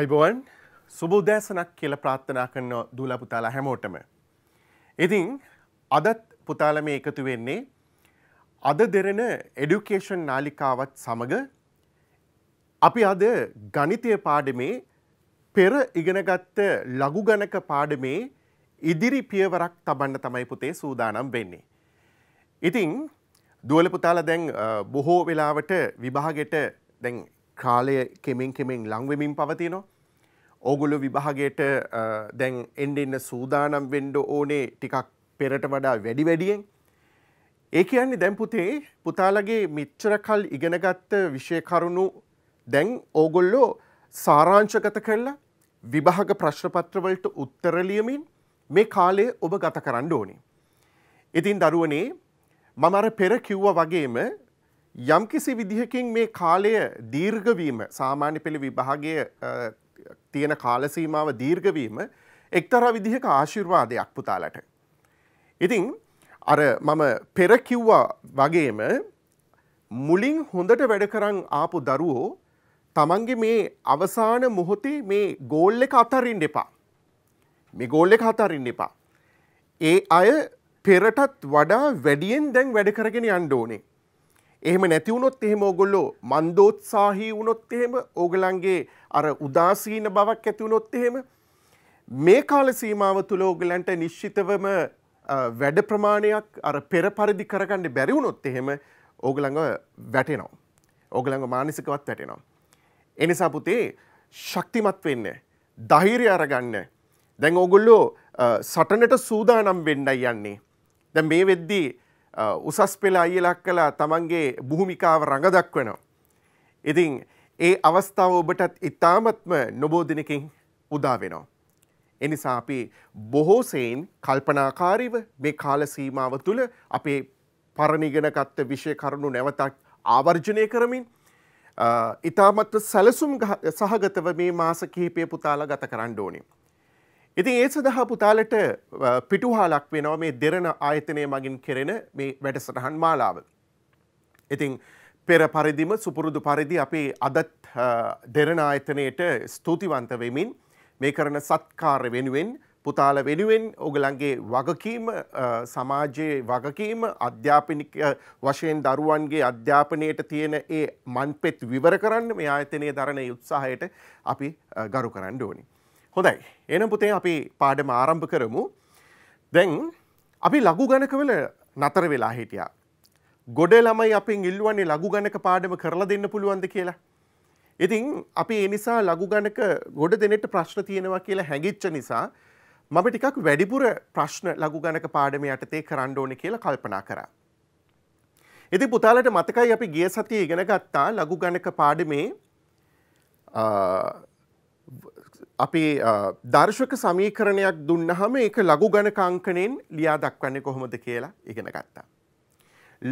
අයිබෝවන් සුබුදෑසනක් කියල ප්‍රාත්ථනා කරන දූල පුතාලා හැමෝටම. ඉතින් අදත් පුතාල මේ එකතු වෙන්නේ අද දෙරෙන එඩුකේෂන් නාලිකාවත් සමඟ අපි අද ගනිතය පාඩමේ පෙර ඉගෙනගත්ත ලඝු ගණක පාඩමේ ඉදිරි පියවරක් තබන්න තමයි පුතේ සූදානම් වෙන්නේ. ඉතින් දුවල පුතාලා දැන් බොහෝ වෙලාවට විභාගෙට දැන් කාලය කෙමෙන් කෙමෙන් ලංවෙමින් පවතිනවා. ඕගුලු විභාගයට දැන් එන්ඩ එන්න සූදානම් වෙන්ඩ ඕනේ ටිකක් පෙරට වඩා වැඩි වැඩියෙන්. ඒ කියන්නේ දැම්පුතේ පුතාලගේ මිච්චරකල් ඉගෙනගත්ත විෂයකරුණු දැන් ඕගොල්ලෝ සාරාංශගත කරලා විභාග ප්‍රශ්නපත්‍රවලට උත්තරලියමින් මේ කාලේ ඔබ ගත කරන්න ඕනි. ඉතින් දරුවනේ මම අර පෙර කිව්ව වගේම යම්කිසි විදිහකින් මේ කාලය දීර්ඝවීම සාමාන්‍ය පෙළ විභාගය තියෙන කාලසීමාව දීර්ගවීම එක්තර විදිහක ආශිර්වාදයක් පුතාලට. ඉතිං අර මම පෙරකිව්වා වගේම මුලින් හොඳට වැඩ කරන්න ආපු දරුවෝ තමන්ගේ මේ අවසාන මොහොතේ මේ ගෝල් එක අතරින් එපා. මේ ගෝල් එක හතරින් එපා. ඒ අය පෙරටත් වඩා වැඩියෙන් දැන් වැඩ කරගෙන අන්ඩෝනේ එහෙම නැතිවුණොත් එහෙම ඔගොල්ලෝ මන්දෝත්සාහී වුණොත් එහෙම ඕගලන්ගේ අර උදාසීන බවක් ඇතිවුණොත් එහෙම මේ කාල සීමාව තුළ ඕගලන්ට නිශ්චිතවම වැඩ ප්‍රමාණයක් අර පෙර පරිදි කරගන්න බැරි වුණොත් එහෙම ඕගලඟ වැටෙනවා. ඕගලඟ මානසිකවත් වැටෙනවා. එනිසා පුතේ ශක්තිමත් වෙන්න ධෛර්ය අරගන්න දැන් ඕගොල්ලෝ සටනට සූදානම් වෙන්නයි යන්නේ. දැන් මේ වෙද්දී උසස් පෙළ අයියලක් කලා තමන්ගේ භූමිකාව රඟදක් වෙනවා. ඉතින් ඒ අවස්ථාව ඔබටත් ඉතාමත්ම නොබෝධනකින් උදාවෙනවා. එනිසා අපි බොහෝසයෙන් කල්පනාකාරීව මේ කාල සීමාව තුළ අපේ පරණිගෙනකත්ත විෂය කරුණු නැවතක් ආවර්ජනය කරමින් ඉතාමත්ව සැලසුම් සහගතව මේ මාස කහිපය පුතාලා ගත කරන්න ඕනේ. ඉතින් ඒ සඳහා පුතාලට පිටුහාලක් වෙනවා මේ දෙරණ ආයතනය මගින් කෙරෙන මේ වැඩසටහන් මාලාව. ඉතින් පෙර පරිදිම සුපුරුදු පරිදි අපේ අදත් දෙරණ ආයතනයට ස්තුතිවන්ත වෙමින් මේ කරන සත්කාර වෙනුවෙන් පුතාල වෙනුවෙන් ඔගලන්ගේ වගකීම සමාජයේ වගකීම අධ්‍යාපනික වශයෙන් දරුවන්ගේ අධ්‍යාපනයට තියෙන ඒ මන්පෙත් විවර කරන්න මේ ආයතනය දරණ උත්සාහයට අපි ගරු කරන්න ඕනේ. හොඳයි එන පුතේ අපි පාඩම ආරම්භ කරමු දැන් අපි ලඝු ගණකවල නතර වෙලා හිටියා ගොඩ ළමයි අපින් ඉල්ලුවන්නේ ලඝු ගණක පාඩම කරලා දෙන්න පුළුවන්ද කියලා ඉතින් අපි ඒ නිසා ලඝු ගණක ගොඩ දෙනෙට ප්‍රශ්න තියෙනවා කියලා හැඟිච්ච නිසා මම ටිකක් වැඩිපුර ප්‍රශ්න ලඝු ගණක පාඩම යටතේ කරන්න ඕනේ කියලා කල්පනා කරා ඉතින් පුතාලට මතකයි අපි ගිය සතියේ ඉගෙන ගත්තා ලඝු ගණක පාඩමේ අපි දර්ශක සමීකරණයක් දුන්නහම ඒක ලඝු ගණකාංකණයෙන් ලියා දක්වන්නේ කොහොමද කියලා ඉගෙන ගත්තා.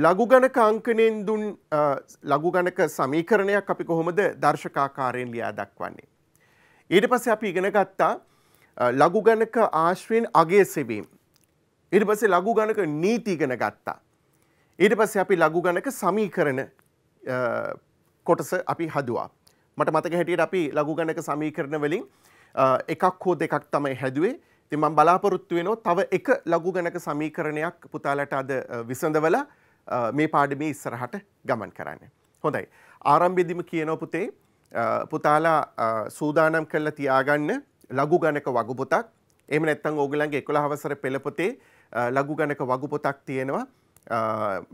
ලඝු ගණකාංකණයෙන් දුන් ලඝු ගණක සමීකරණයක් අපි කොහොමද දර්ශකාකාරයෙන් ලියා දක්වන්නේ. ඊට පස්සේ අපි ඉගෙන ගත්තා ලඝු ගණක ආශ්‍රයෙන් අගය සෙවීම. ඊට පස්සේ ලඝු ගණක නීති ඉගෙන ගත්තා. ඊට පස්සේ අපි ලඝු ගණක සමීකරණ කොටස අපි හදුවා. මට මතක හැටියට අපි ලඝු ගණක සමීකරණ වලින් එකක් හෝ දෙකක් තමයි හැදුවේ තිමන් බලාපොරොත්තු වෙනෝ තව එක ලඝු ගණක සමීකරණයක් පුතාලට අද විසඳවල මේ පාඩමේ ඉස්සරහට ගමන් කරන්න. හොඳයි. ආරම්භෙදිම කියනෝ පුතේ පුතාලා සූදානම් කරලා තියාගන්න ලඝු ගණක වගු පොතක්. එහෙම නැත්නම් ඕගලන්ගේ 11 වසර පෙළ පොතේ ලඝු ගණක වගු පොතක් තියෙනවා.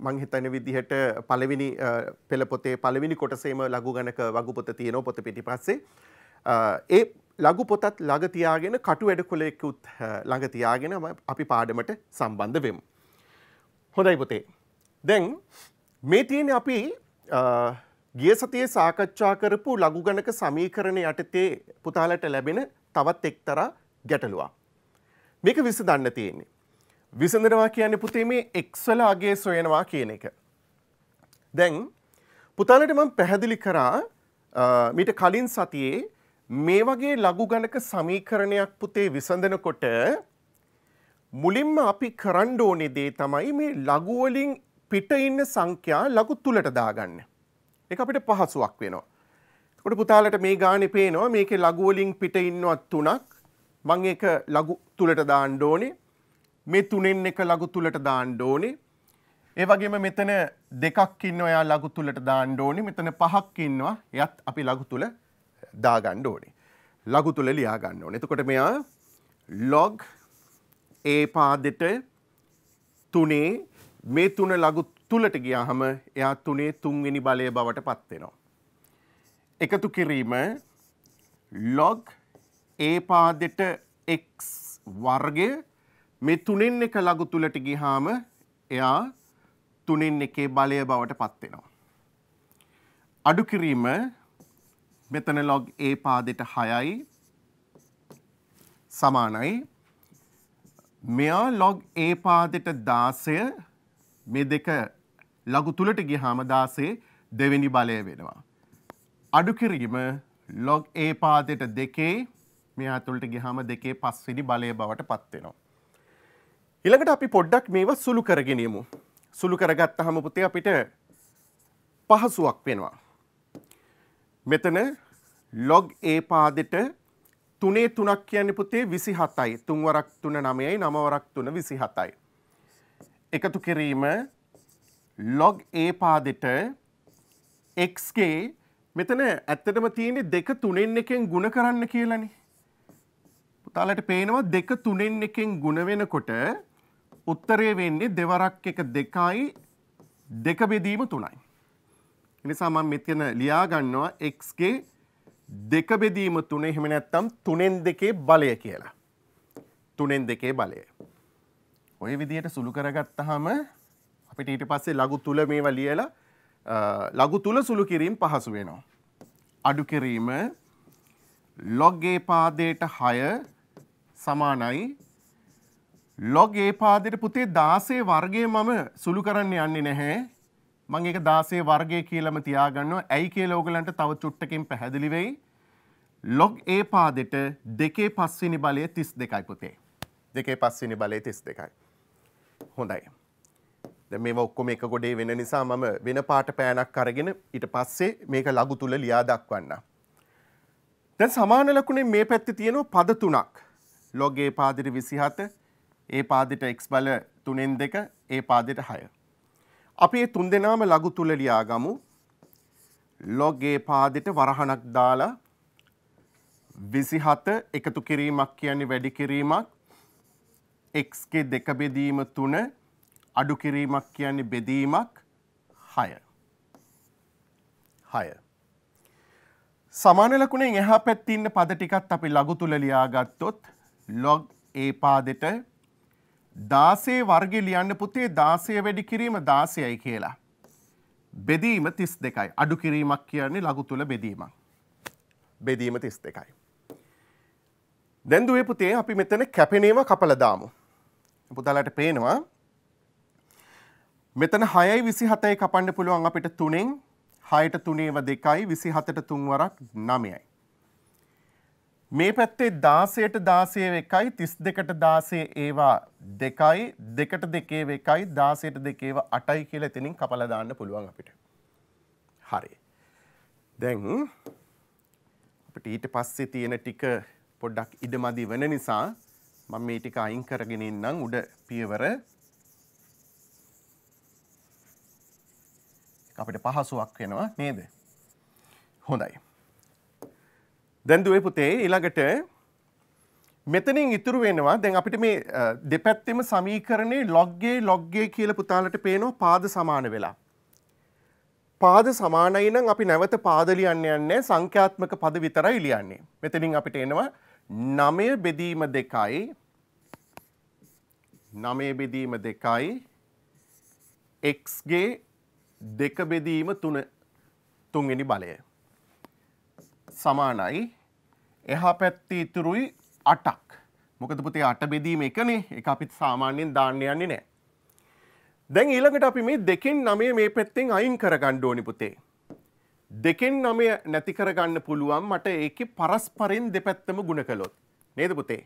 මං හිතන විදිහට පළවෙනි පෙළ පොතේ පළවෙනි කොටසේම ලඝු ගණක වගු පොත තියෙනවා පොත පිටිපස්සේ. ඒ ලඝු පොතත් ළඟ තියාගෙන කටු වැඩ කොලෙකුත් ළඟ තියාගෙන අපි පාඩමට සම්බන්ධ වෙමු. හොඳයි පුතේ. දැන් මේ තියෙන අපි ගිය සතියේ සාකච්ඡා කරපු ලඝු ගණක සමීකරණ යටතේ පුතාලට ලැබෙන තවත් එක්තරා ගැටලුවක්. මේක විසඳන්න තියෙන්නේ. විසඳනවා කියන්නේ පුතේ මේ x වල අගය සොයනවා කියන එක. දැන් පුතාලට මම පැහැදිලි කරා මීට කලින් සතියේ මේ වගේ ලඝු ගණක සමීකරණයක් පුතේ විසඳනකොට මුලින්ම අපි කරන්න ඕනේ දේ තමයි මේ ලඝු වලින් පිට ඉන්න සංඛ්‍යා ලඝු තුලට දාගන්න. ඒක අපිට පහසුවක් වෙනවා. එතකොට පුතාලට මේ ගානේ පේනවා මේකේ ලඝු වලින් පිට ඉන්නවා තුනක්. මම ඒක ලඝු තුලට දාන්න ඕනේ. මේ තුනෙන් එක ලඝු තුලට දාන්න ඕනේ. ඒ වගේම මෙතන දෙකක් ඉන්නවා එයා ලඝු තුලට දාන්න ඕනේ. මෙතන පහක් ඉන්නවා. එයත් අපි ලඝු තුල දාගණ්ඩ ඕනේ ලගු තුළ ලියා ගන්න ඕනේ එතකොට මෙයා ලොග් ඒ පාදෙට තුනේ මේ තුන ලගු තුළට ගියාහම එයා තුනේ තුන්වෙනි බලය බවට පත් වෙනවා එකතු කිරීම ලොග් ඒ පාදෙට x වර්ගය මේ තුනෙන් එක ලඝු තුලට ගිහාම එයා තුනෙන් එකේ බලය බවට පත් වෙනවා. අඩු කිරීම මෙතන log a පාදෙට 6යි සමානයි මෙයා log a පාදෙට 16 මේ දෙක ලඝු තුලට ගියාම 16 දෙවෙනි බලය වෙනවා අඩු කිරීම log a පාදෙට 2 මෙයා තුලට ගියාම 2 පස්වෙනි බලය බවට පත් වෙනවා ඊළඟට අපි පොඩ්ඩක් මේවා සුළු කරගෙන යමු සුළු කරගත්තාම පුතේ අපිට පහසුවක් වෙනවා මෙතන ලොග් ඒ පාදෙට තුනේ තුනක් කියන්නේ පුතේ විසි හතයි තුන්වරක් තුන නමයයි නමවරක් තුන විසි හතයි. එකතු කිරීම ලොග් ඒ පාදෙට එක්ගේ මෙතන ඇත්තටම තියෙන දෙක තුනෙන් එකෙන් ගුණ කරන්න කියලනි. පුතාලට පේනවා දෙක තුනෙන් එකෙන් ගුණ වෙනකොට උත්තරය වෙන්නේ දෙවරක් එක දෙකයි දෙක බෙදීම තුනයි. එනිසා මම මෙතන ලියා ගන්නවා x ගේ දෙක බෙදීම තුන එහෙම නැත්නම් තුනෙන් දෙකේ බලය කියලා. තුනෙන් දෙකේ බලය. ඔය විදිහට සුළු කරගත්තාම අපිට ඊට පස්සේ ලඝු තුල මේවා ලියලා ලඝු තුල සුළු කිරීම පහසු වෙනවා. අඩු කිරීම log a පාදයට 6 සමානයි log a පාදයට පුතේ 16 වර්ගය මම සුළු කරන්න යන්නේ නැහැ. මං ඒක 16 වර්ගය කියලාම තියාගන්නවා. ඇයි කියලා ඕගලන්ට තව චුට්ටකින් පැහැදිලි වෙයි. log a පාදෙට 2 පස්වෙනි බලය 32යි පුතේ. 2 පස්වෙනි බලය 32යි. හොඳයි. දැන් මේවා ඔක්කොම එක ගොඩේ වෙන නිසා මම වෙන පාට පෑනක් අරගෙන ඊට පස්සේ මේක ලඝු තුල ලියා දක්වන්නම්. දැන් සමාන ලකුණේ මේ පැත්තේ තියෙනවා පද තුනක්. log a පාදෙට 27, a පාදෙට x බල 3න් 2, a පාදෙට 6. අපි ඒ තුන් දෙනාම ලඝු තුල ලියා ගමු. ලොග්ගේ පාදෙට වරහණක් දාලා 27 එකතු කිරීමක් කියන්නේ වැඩි කිරීමක්. x ගේ දෙක බෙදීම 3 අඩු කිරීමක් කියන්නේ බෙදීමක් 6. 6. සමාන ලකුණෙන් එහා පැත්තේ ඉන්න පද ටිකත් අපි ලඝු තුල ලියා ගත්තොත් log a පාදෙට දාසේ වර්ග ලියන්න පුතේ දාසය වැඩි කිරීම දාසයයි කියලා. බෙදීම තිස් දෙකයි අඩු කිරීමක් කියන්නේ ලගු තුළ බෙදීමක්. බෙදීම තිස් දෙකයි. දැන්දුවේ පුතේ අපි මෙතන කැපෙනීම කපල දාමු. පුතාලට පේනවා මෙතන හයයි විසි හතයි කපන්න පුළුවන් අපිට තුනෙන් හයට තුනේව දෙකයි විසි හතට තුන්වරක් නමයයි. මේ පැත්තේ 16ට 16 එකයි 32ට 16 ඒවා දෙකයි දෙකට දෙකේ එකයි 16ට දෙකේව 8යි කියලා එතනින් කපලා දාන්න පුළුවන් අපිට. හරි. දැන් අපිට ඊට පස්සේ තියෙන ටික පොඩ්ඩක් ඉඩමදි වෙන නිසා මම මේ ටික අයින් කරගෙන ඉන්නම් උඩ පියවර අපිට පහසුවක් වෙනවා නේද? හොඳයි. දැන් දුවේ පුතේ ඊළඟට මෙතනින් ඉතුරු වෙනවා දැන් අපිට මේ දෙපැත්තෙම සමීකරණේ logගේ logගේ කියලා පුතාලට පේනවා පාද සමාන වෙලා. පාද සමානයි නම් අපි නැවත පාද ලියන්න යන්නේ සංඛ්‍යාත්මක පද විතරයි ලියන්නේ. මෙතනින් අපිට එනවා 9 බෙදීම 2යි 9 බෙදීම 2යි x ගේ 2 බෙදීම 3 තුන්වෙනි බලය. සමානයි එහා පැත්ති ඉතුරුයි අටක් මොකද පුතේ අට බෙදීම එකනේ එක අපිත් සාමාන්‍යයෙන් දාන්න යන්නේ නෑ. දැන් ඊළඟට අපි මේ දෙකෙන් නමේ මේ පැත්තෙන් අයින් කරගන්න ඕනි පුතේ. දෙකෙන් නමය නැති කරගන්න පුළුවන් මට ඒකේ පරස්පරෙන් දෙපැත්තම ගුණ කළොත්. නේද පුතේ?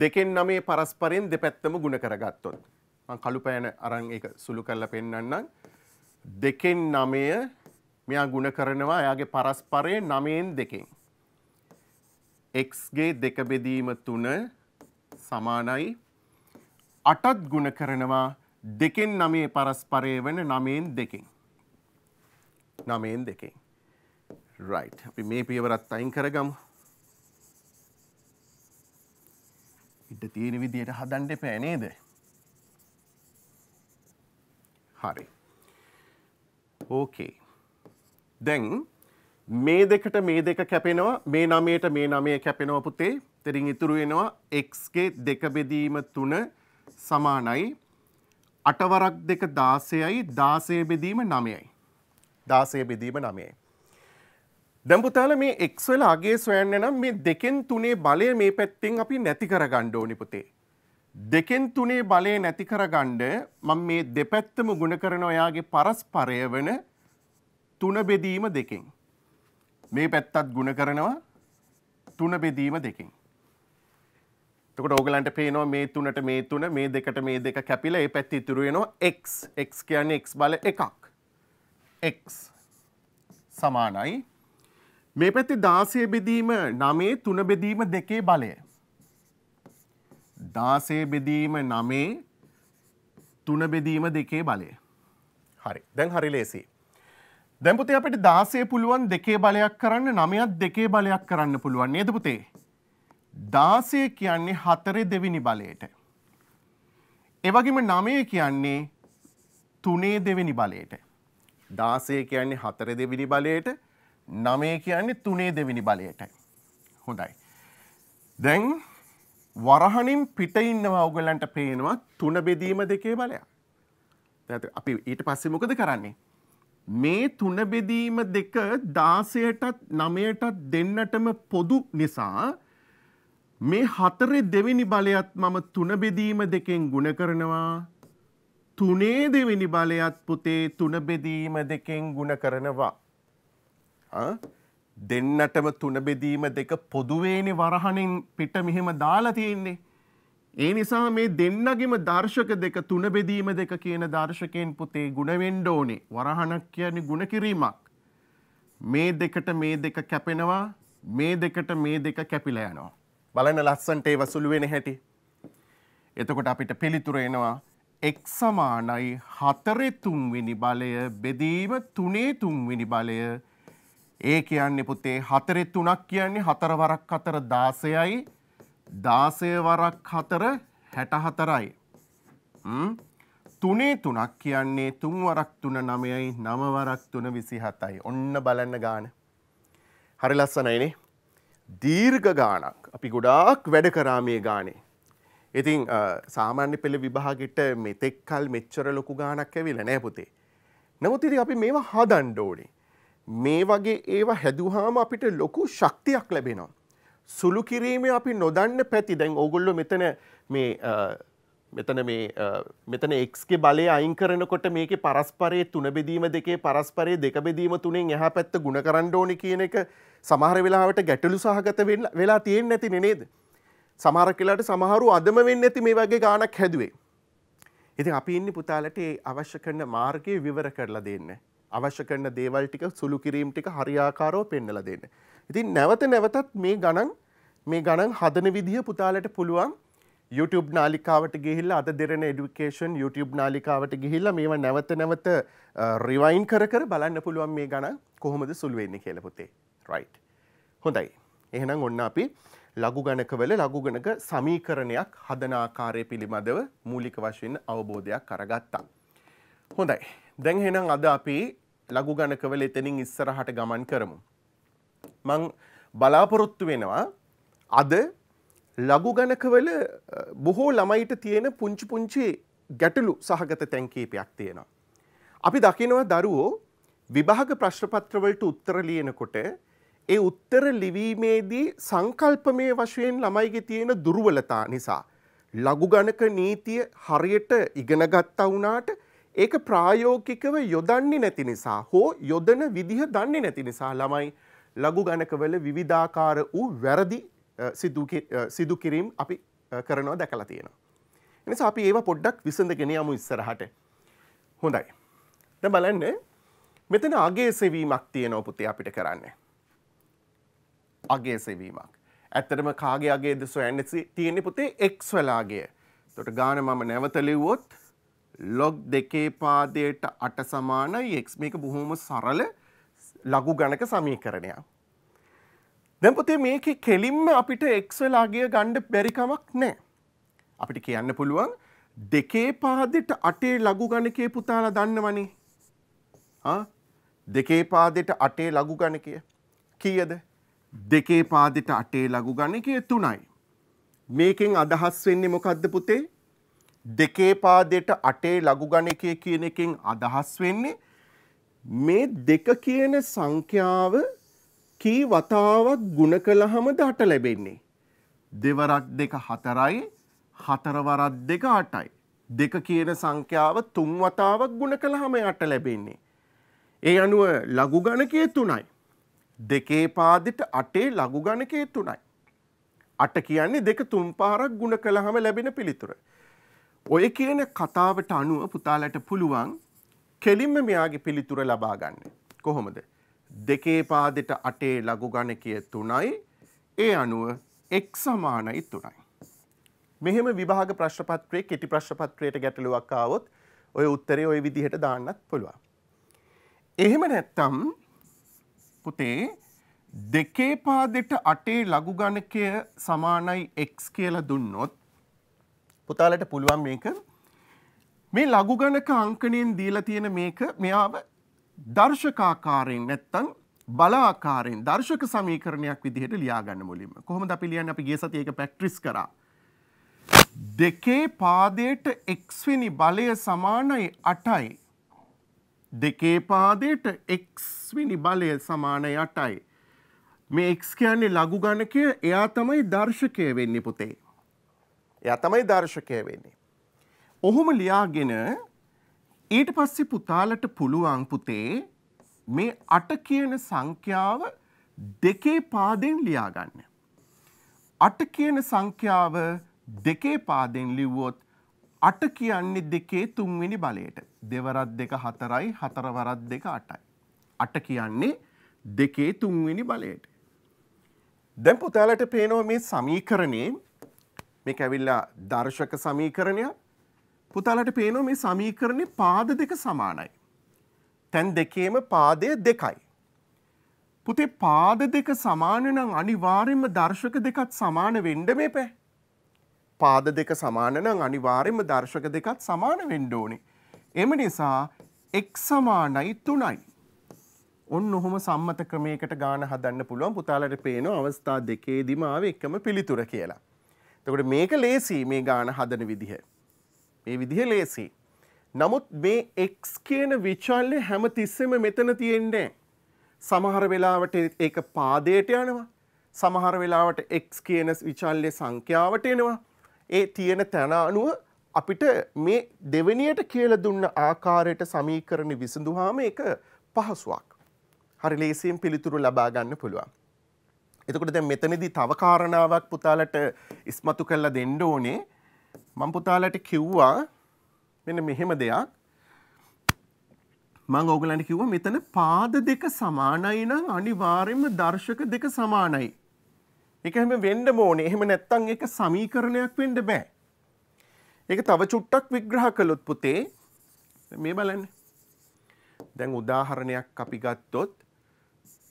දෙකෙන් නමේ පරස්පරෙන් දෙපැත්තම ගුණ කරගත්තොත්. මං කළු පෑන අරන් ඒක සුළු කරලා පෙන්වන්නම්. දෙකෙන් නමය මෙයා ගුණ කරනවා එයාගේ පරස්පරය නමයෙන් දෙකෙන්. එක්ගේ දෙක බෙදීම තුන සමානයි අටත් ගුණ කරනවා දෙකෙන් නමේ පරස්පරය වන නමයෙන් දෙකෙන්. නමයෙන් දෙකෙන්. රයි් අපි මේ පියවරත් අයින් කරගමු. ඉඩ තියෙන විදියට හදන්න එපෑ නේද? හරි. ඕකේ. දැන් මේ දෙකට මේ දෙක කැපෙනවා මේ නමයට මේ නමය කැපෙනව පුතේ තෙරින් ඉතුරුවෙනවා එක්ගේ දෙක බෙදීම තුන සමානයි අටවරක් දෙක දාසයයි දාසය බෙදීම නමයයි. දාසය බෙදීම නමයයි. දැම්පුතාල මේ එක්වල අගේ සොයන්න නම් මේ දෙකෙන් තුනේ බලය මේ පැත්තෙන් අපි නැති කර ගණ්ඩ ඕනිපුතේ. දෙකෙන් තුනේ බලය නැති කර ගණ්ඩ මං මේ දෙපැත්තම ගුණ කරන ඔයාගේ පරස් පරය වන තුන බෙදීම දෙකෙන්. මේ පැත්තත් ගුණ කරනවා තුන බෙදීම දෙකින්. තකට ඔගලන්ට පේනවා මේ තුනට මේ තුන මේ දෙකට මේ දෙක කැපිල ඒ පැත් ඉතුරුවෙනවා එක් එක් කියන්න එක් බල එකක් එක් සමානයි මේ පැති දාසය බෙදීම නමේ තුන බෙදීම දෙකේ බලය දාසේ බෙදීම නමේ තුන බෙදීම දෙකේ බලය හරි දැන් හරි ලේසිේ දැම්පුතේ අපට දාසය පුළුවන් දෙකේ බලයක් කරන්න නමයත් දෙකේ බලයක් කරන්න පුළුවන් නේද පුතේ. දාසය කියන්නේ හතරේ දෙවිනි බලයට. එවගේම නමය කියන්නේ තුනේ දෙවෙනි බලයට. දාසය කියන්නේ හතර දෙවිනි බලයට නමය කියන්නේ තුනේ දෙවිනි බලයටයි. හොඳයි. දැන් වරහනින් පිට ඉන්නවා ඔගලන්ට පේනවා තුන බෙදීම දෙකේ බලයක්. අපි ඊට පස්සේ මොකද කරන්නේ මේ තුන බෙදීම දෙක 16ටත් 9ටත් දෙන්නටම පොදු නිසා මේ හතරේ දෙවෙනි බලයත් මම තුන බෙදීම දෙකෙන් ගුණ කරනවා තුනේ දෙවෙනි බලයත් පුතේ තුන බෙදීම දෙකෙන් ගුණ කරනවා දෙන්නටම තුන බෙදීම දෙක පොදුවේනි වරහණින් පිට මෙහෙම දාලා තියෙන්නේ ඒ නිසා මේ දෙන්නගෙම දර්ශක දෙක තුන බෙදීම දෙක කියන දර්ශකයෙන් පුතේ ಗುಣ වෙන්න ඕනේ. වරහණක් කියන්නේ ಗುಣ කිරීමක්. මේ දෙකට මේ දෙක කැපෙනවා මේ දෙකට මේ දෙක කැපිලා යනවා. බලන්න ලස්සන්ට ඒව සුළු වෙන හැටි. එතකොට අපිට පිළිතුර එනවා x සමානයි 4 තුන්වෙනි බලය බෙදීම 3 තුන්වෙනි බලය. ඒ කියන්නේ පුතේ 4 3ක් කියන්නේ 4 වරක් 4 16යි දාසයවරක් හතර හැටහතරයි. තුනේ තුනක් කියන්නේ තුන්වරක් තුන නමයයි නමවරක් තුන විසි හතයි. ඔන්න බලන්න ගාන. හරි ලස්සනයිනේ. දීර්ඝ ගානක් අපි ගොඩාක් වැඩ කරා මේ ගානේ. ඉතින් සාමාන්‍ය පෙළ විභාගෙට මෙතෙක් කල් මෙච්චර ලොකු ගානක් ඇවිල්ලා නෑ පුතේ. නමුත් ඉතින් අපි මේවා හදන්න ඕනේ. මේ වගේ ඒවා හැදුවාම අපිට ලොකු ශක්තියක් ලැබෙනවා. සුළු කිරීම අපි නොදන්න පැති දැන් ඕගොල්ලො මෙතන මේ මෙතන මේ මෙතන එක්ගේ බලය අයින් කරනකොට මේක පරස්පරය තුනබෙදීම දෙකේ පරස්පරය දෙකබෙදීම තුනෙන් එහ පැත්ත ගුණ කරන්න ඕනි කියන එක සමහර වෙලාවට ගැටලු සහගත වෙලා තියෙන් නැති නනේද. සමහර කියලාට සමහරු අදම වෙන්න ඇති මේ වගේ ගානක් හැදුවේ. ඉතින් අපි ඉන්න පුතාලට අවශ්‍ය කරන මාර්ගය විවර කරලා දෙන්න. අවශ්‍ය කරන දේවල් ටික සුළු කිරීම් ටික හරියාකාරෝ පෙන්නල දෙන්න. ඉතින් නැවත නැවතත් මේ ගණන් මේ ගණන් හදන විදිහ පුතාලට පුළුවන් YouTube නාලිකාවට ගිහිල්ල අද දෙරෙන එඩුකේෂන් YouTube නාලිකාවට ගිහිල්ල මේව නැවත නැවත රිවයින් කර කර බලන්න පුළුවන් මේ ගණන් කොහොමද සුළුවෙන්නේ කියලපුතේ රයි්. හොඳයි. එහෙනම් ඔන්න අපි ලඝු ගණකවල ලඝු ගණක සමීකරණයක් හදන ආකාරය පිළිබඳව මූලික වශයෙන් අවබෝධයක් කරගත්තා. හොඳයි. දැන් එහෙනම් අද අපි ලඝු ගණකවල එතනින් ඉස්සරහට ගමන් කරමු. මං බලාපොරොත්තු වෙනවා අද ලඝු ගණකවල බොහෝ ළමයිට තියෙන පුංචි පුංචි ගැටලු සහගත තැන් කීපයක් තියෙනවා. අපි දකිනවා දරුවෝ විභාග ප්‍රශ්නපත්‍රවලට උත්තර ලියනකොට ඒ උත්තර ලිවීමේදී සංකල්පමය වශයෙන් ළමයිගේ තියෙන දුර්වලතා නිසා ලඝු ගණක නීතිය හරියට ඉගෙන ගත්තා වුණාට ඒක ප්‍රායෝගිකව යොදන්නේ නැති නිසා හෝ යොදන විදිහ දන්නේ නැති නිසා ළමයි ලඝු ගණකවල විවිධාකාර වූ වැරදි සිදු කිරීම් අපි කරනවා දැකලා තියෙනවා. එනිසා අපි ඒව පොඩ්ඩක් විසඳගෙන යමු ඉස්සරහට. හොඳයි. දැන් බලන්න මෙතන අගේ සෙවීමක් තියෙනවා පුතේ අපිට කරන්න. අගේ සෙවීමක්. ඇත්තටම කාගේ අගේද සොයන්න තියෙන්නේ පුතේ x වලාගේ. එතකොට ගාන මම නැවත ලිව්වොත් ලොග් දෙකේ පාදයට අට සමානයි x මේක බොහොම සරල ලඝු ගණක සමීකරණයක්. දැන් පුතේ මේකේ කෙලින්ම අපිට x වෙලාගිය ගන්න බැරි කමක් නැහැ. අපිට කියන්න පුළුවන් දෙකේ පාදයට අටේ ලඝු ගණකයේ පුතාලා දන්නවනේ. ආ දෙකේ පාදයට අටේ ලඝු ගණකය කීයද? දෙකේ පාදයට අටේ ලඝු ගණකය 3යි. මේකෙන් අදහස් වෙන්නේ මොකද්ද පුතේ? දෙකේ පාදයට අටේ ලඝුගණකය කියන එකෙන් අදහස් වෙන්නේ මේ දෙක කියන සංඛ්‍යාව කී වතාවක් ಗುಣ කළාමද අට ලැබෙන්නේ දෙවරක් දෙක හතරයි හතරවරක් දෙක අටයි දෙක කියන සංඛ්‍යාව තුන් වතාවක් ಗುಣ කළාම යට ලැබෙන්නේ ඒ අනුව ලඝු ගණකයේ තුනයි දෙකේ පාදෙට අටේ ලඝු ගණකයේ තුනයි අට කියන්නේ දෙක තුන් පාරක් ಗುಣ කළාම ලැබෙන පිළිතුර ඔය කියන කතාවට අනුව පුතාලට පුළුවන් කෙලින්ම මෙයාගේ පිළිතුර ලබා ගන්න. කොහොමද? දෙකේ පාදෙට අටේ ලඝු ගණකය 3යි. ඒ අනුව x සමානයි 3යි. මෙහෙම විභාග ප්‍රශ්න පත්‍රයේ කෙටි ප්‍රශ්න පත්‍රයට ගැටලුවක් ආවොත් ඔය උත්තරේ ওই විදිහට දාන්නත් පුළුවන්. එහෙම නැත්තම් පුතේ දෙකේ පාදෙට අටේ ලඝු ගණකය සමානයි x කියලා දුන්නොත් පුතාලට පුළුවන් මේක මේ ලඝු ගණක අංකණයෙන් දීලා තියෙන මේක මෙයාව දර්ශකාකාරයෙන් නැත්තම් බලාකාරයෙන් දර්ශක සමීකරණයක් විදිහට ලියා ගන්න මුලින්ම. කොහොමද අපි ලියන්නේ? අපි ගිය සතියේ ඒක පැක්ටිස් කරා. දෙකේ පාදයට x වෙනි බලය සමානයි 8යි. දෙකේ පාදයට x වෙනි බලය සමානයි 8යි. මේ x කියන්නේ ලඝු ගණකය එයා තමයි දර්ශකය වෙන්නේ පුතේ. එයා තමයි දර්ශකය වෙන්නේ. ඔහොම ලියාගෙන ඊට පස්සේ පුතාලට පුළුවන් පුතේ මේ අට කියන සංඛ්‍යාව දෙකේ පාදෙන් ලියාගන්න. අට කියන සංඛ්‍යාව දෙකේ පාදෙන් ලිව්වොත් අට කියන්නේ දෙකේ තුන්වෙනි බලයට. දෙවරත් දෙක හතරයි හතරවරත් දෙක අටයි. අට කියන්නේ දෙකේ තුන්වෙනි බලයට. දැන් පුතාලට පේනවා මේ සමීකරණයෙන් මේක ඇවිල්ලා දර්ශක සමීකරණයක් පුතාලට පේනවා මේ සමීකරණේ පාද දෙක සමානයි. තැන් දෙකේම පාදය දෙකයි. පුතේ පාද දෙක සමාන නම් අනිවාර්යයෙන්ම දර්ශක දෙකත් සමාන වෙන්න මේපෑ. පාද දෙක සමාන නම් අනිවාර්යයෙන්ම දර්ශක දෙකත් සමාන වෙන්න ඕනේ. එම නිසා x සමානයි 3යි. ඔන්න ඔහොම සම්මත ක්‍රමයකට ගාන හදන්න පුළුවන් පුතාලට පේනවා අවස්ථා දෙකේදීම ආවේ එකම පිළිතුර කියලා. තකොට මේක ලේසි මේ ගාන හදන විදිහ. මේ විදිහ ලේසි. නමුත් මේ එක්ස් කියන විචල්ලය හැම තිස්සෙම මෙතන තියෙන්නේ. සමහර වෙලාවට ඒ පාදයට යනවා. සමහර වෙලාවට එක්ස් කියන විචල්ලය සංඛ්‍යාවට එනවා. ඒ තියෙන තැන අනුව අපිට මේ දෙවනියට කියල දුන්න ආකාරයට සමීකරණ විසඳුහාම එක පහසුවක්. හරි ලේසියෙන් පිළිතුරු ලබා ගන්න පුළුවන්. එතකොට දැන් මෙතනදී තව කාරණාවක් පුතාලට ඉස්මතු කරලා දෙන්න ඕනේ. මම පුතාලට කිව්වා මෙන්න මෙහෙම දෙයක්. මම ඕගලන්ට කිව්වා මෙතන පාද දෙක සමානයි නම් අනිවාර්යයෙන්ම දර්ශක දෙක සමානයි. ඒක හැම වෙන්න ඕනේ. එහෙම නැත්තම් ඒක සමීකරණයක් වෙන්න බෑ. ඒක තව චුට්ටක් විග්‍රහ කළොත් පුතේ මේ බලන්න. දැන් උදාහරණයක් අපි ගත්තොත්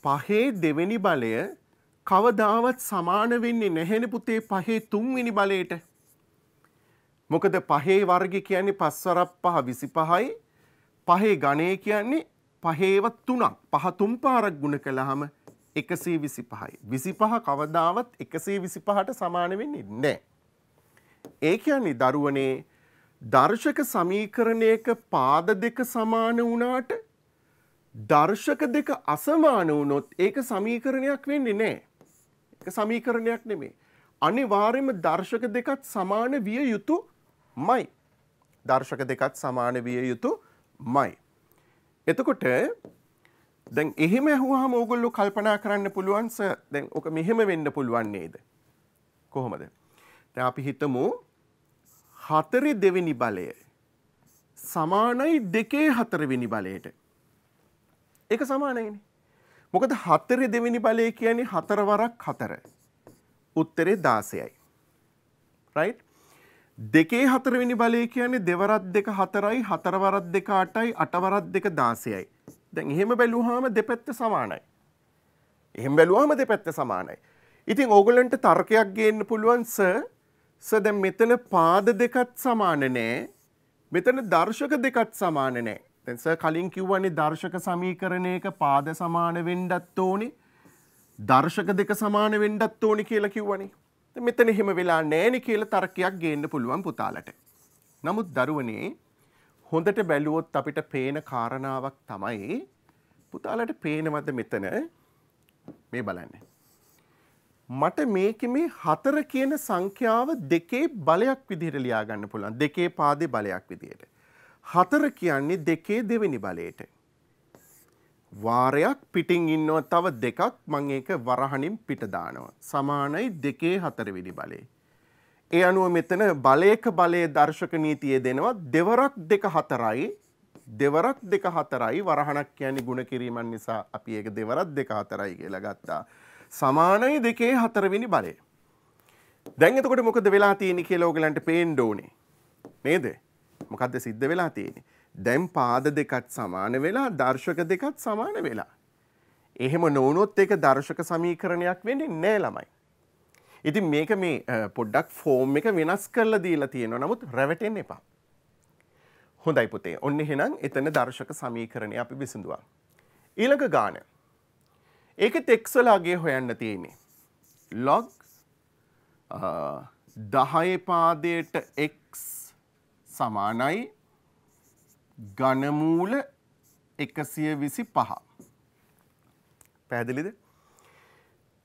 පහේ දෙවෙනි බලය කවදාවත් සමාන වෙන්නේ නැහැනේ පුතේ පහේ තුන්වෙනි බලයට. මොකද පහේ වර්ගය කියන්නේ පස්වරක් පහ 25යි. පහේ ගණය කියන්නේ පහේව තුනක්. පහ තුන් පාරක් ගුණ කළාම 125යි. 25 කවදාවත් 125ට සමාන වෙන්නේ නැහැ. ඒ කියන්නේ දරුවනේ දර්ශක සමීකරණයක පාද දෙක සමාන වුණාට දර්ශක දෙක අසමාන වුණොත් ඒක සමීකරණයක් වෙන්නේ නැහැ. එක සමීකරණයක් නෙමේ. අනිවාර්යම දර්ශක දෙකත් සමාන විය යුතු මයි. දර්ශක දෙකත් සමාන විය යුතු මයි. එතකොට දැන් එහෙම ඇහුවාම ඕගොල්ලෝ කල්පනා කරන්න පුළුවන් සර් දැන් ඔක මෙහෙම වෙන්න පුළුවන් නේද? කොහොමද? දැන් අපි හිතමු හතරේ දෙවෙනි බලය සමානයි දෙකේ හතරවෙනි බලයට. ඒක සමානයිනේ. මොකද හතරේ දෙවෙනි බලය කියන්නේ හතරවරක් හතර. උත්තරේ 16යි. right? දෙකේ හතරවෙනි බලය කියන්නේ දෙවරත් දෙක හතරයි හතරවරත් දෙක අටයි අටවරත් දෙක 16යි. දැන් එහෙම බැලුවාම දෙපැත්ත සමානයි. එහෙම බැලුවාම දෙපැත්ත සමානයි. ඉතින් ඕගලන්ට තර්කයක් ගේන්න පුළුවන් සර් සර් දැන් මෙතන පාද දෙකත් සමාන නෑ. මෙතන දර්ශක දෙකත් සමාන නෑ. දැන්ස කලින් කිව්වන්නේ දර්ශක සමීකරණයක පාද සමාන වෙන්ඩත් ඕනි දර්ශක දෙක සමාන වෙන්ඩත් ඕනි කියලා කිව්වනි මෙතන එහෙම වෙලා නෑනි කියල තර්කයක් ගේන්න පුළුවන් පුතාලට. නමුත් දරුවනේ හොඳට බැලුවොත් අපිට පේන කාරණාවක් තමයි පුතාලට පේනවද මෙතන මේ බලන්න. මට මේක මේ හතර කියන සංඛ්‍යාව දෙකේ බලයක් විදිහට ලියාගන්න පුළුවන් දෙකේ පාදේ බලයක් විදිහට. හතර කියන්නේ දෙකේ දෙවෙනි බලයට. වාරයක් පිටින් ඉන්නව තව දෙකක් මං ඒක වරහණින් පිට දානවා. සමානයි දෙකේ හතරවෙනි බලේ. ඒ අනුව මෙතන බලයක බලයේ දර්ශක නීතියේ දෙනවා දෙවරක් දෙක හතරයි දෙවරක් දෙක හතරයි වරහණක් කියන්නේ ಗುಣ කිරීමන් නිසා අපි ඒක දෙවරක් දෙක හතරයි කියලා ගත්තා. සමානයි දෙකේ හතරවෙනි බලය. දැන් එතකොට මොකද වෙලා තියෙන්නේ කියලා ඔයගලන්ට පේන්න ඕනේ. නේද? මොකක්ද සිද්ධ වෙලා තියෙන්නේ. දැන් පාද දෙකත් සමාන වෙලා දර්ශක දෙකත් සමාන වෙලා. එහෙම නොවුනොත් ඒක දර්ශක සමීකරණයක් වෙන්නේ නෑ ළමයි. ඉතින් මේක මේ පොඩ්ඩක් ෆෝම් එක වෙනස් කරලා දීලා තියෙනවා. නමුත් රැවටෙන්න එපා. හොඳයි පුතේ. ඔන්න එහෙනම් එතන දර්ශක සමීකරණය අපි විසඳුවා. ඊළඟ ගාන. ඒක තෙක්ස්වලාගේ හොයන්න තියෙන්නේ. log 10 පාදයට x සමානයි ඝනමූල 125. පැහැදිලිද?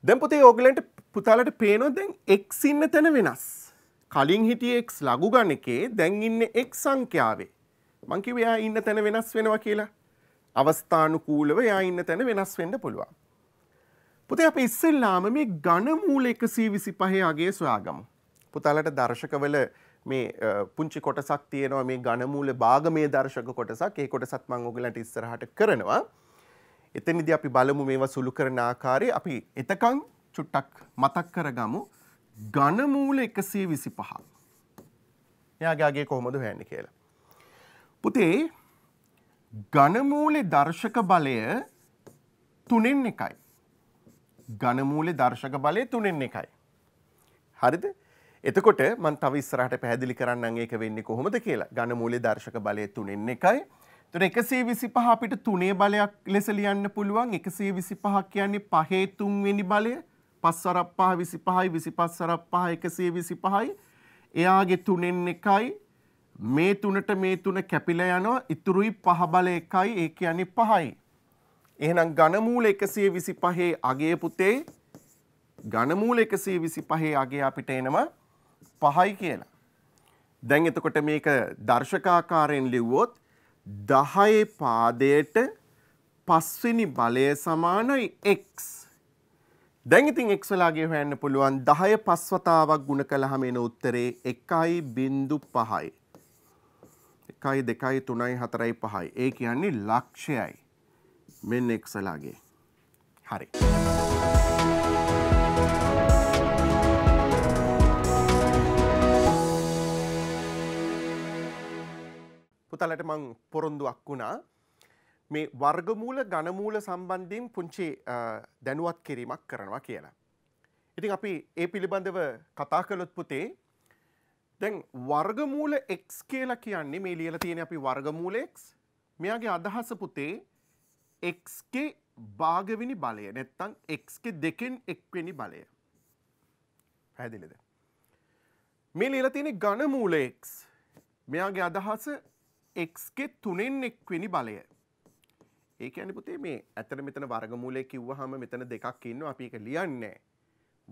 දැන් පුතේ ඕගලන්ට පුතාලට පේනවා දැන් x ඉන්න තැන වෙනස්. කලින් හිටියේ x ලඝු ගණකේ දැන් ඉන්නේ x සංඛ්‍යාවේ. මං කිව්වේ එයා ඉන්න තැන වෙනස් වෙනවා කියලා. අවස්ථානුකූලව එයා ඉන්න තැන වෙනස් වෙන්න පුළුවන්. පුතේ අපි ඉස්සෙල්ලාම මේ ඝනමූල 125 අගය සොයාගමු. පුතාලට දර්ශකවල මේ පුංචි කොටසක් තියෙනවා මේ ගණමූල භාගමය දර්ශක කොටසක් ඒ කොටසත් මං ඔයගලන්ට ඉස්සරහට කරනවා. එතනදී අපි බලමු මේවා සුළු කරන ආකාරය අපි එතකන් චුට්ටක් මතක් කරගමු ඝනමූල 125. එයාගේ අගේ කොහොමද හොයන්නේ කියලා. පුතේ ඝනමූලේ දර්ශක බලය 3න් 1යි. ඝනමූලේ දර්ශක බලය 3න් 1යි. හරිද? එතකොට මන් තව ඉස්සරහට පැහැදිලි කරන්න ඒක වෙන්නේ කොහොමද කියලා. ඝන මූල්‍ය දර්ශක බලය තුනෙන් එකයි. එතකොට 125 අපිට තුනේ බලයක් ලෙස ලියන්න පුළුවන්. 125 කියන්නේ පහේ තුන්වෙනි බලය. 5 වරක් 5 25යි 25 වරක් 5 125යි. එයාගේ තුනෙන් එකයි මේ තුනට මේ තුන කැපිලා යනවා. ඉතුරුයි පහ බල එකයි. ඒ කියන්නේ පහයි. එහෙනම් ඝනමූල 125 අගේ පුතේ ඝනමූල 125 අගේ අපිට එනවා 0.5 පහයි කියලා. දැන් එතකොට මේක දර්ශකාකාරයෙන් ලිව්වොත් දහයේ පාදයට පස්වෙනි බලය සමානයි x. දැන් ඉතින් x වලාගේ හොයන්න පුළුවන් 10 පස් වතාවක් ගුණ කළාම එන උත්තරේ 1.5යි. 1 2 3 4 5යි. ඒ කියන්නේ ලක්ෂයයි. මෙන්න x වලාගේ. හරි. පුතලට මං පොරොන්දුවක් වුණා මේ වර්ගමූල ගණමූල සම්බන්ධයෙන් පුංචි දැනුවත් කිරීමක් කරනවා කියලා. ඉතින් අපි ඒ පිළිබඳව කතා කළොත් පුතේ දැන් වර්ගමූල x කියලා කියන්නේ මේ ලියලා තියෙන අපි වර්ගමූල x මෙයාගේ අදහස පුතේ x ගේ භාගවෙනි බලය නැත්තං එක්ක දෙකෙන් එක්වෙනි බලය පැදිලිද. මේ ලීලතින ගණමූල එක් මෙයාගේ අදහස එක්ගේ තුනෙන් එක්වෙනි බලය ඒක අනිපුතේ මේ ඇතර මෙතන වර්ගමූලය කිව්ව හම මෙතන දෙකක් ඉන්න අපි එක ලියන්නේ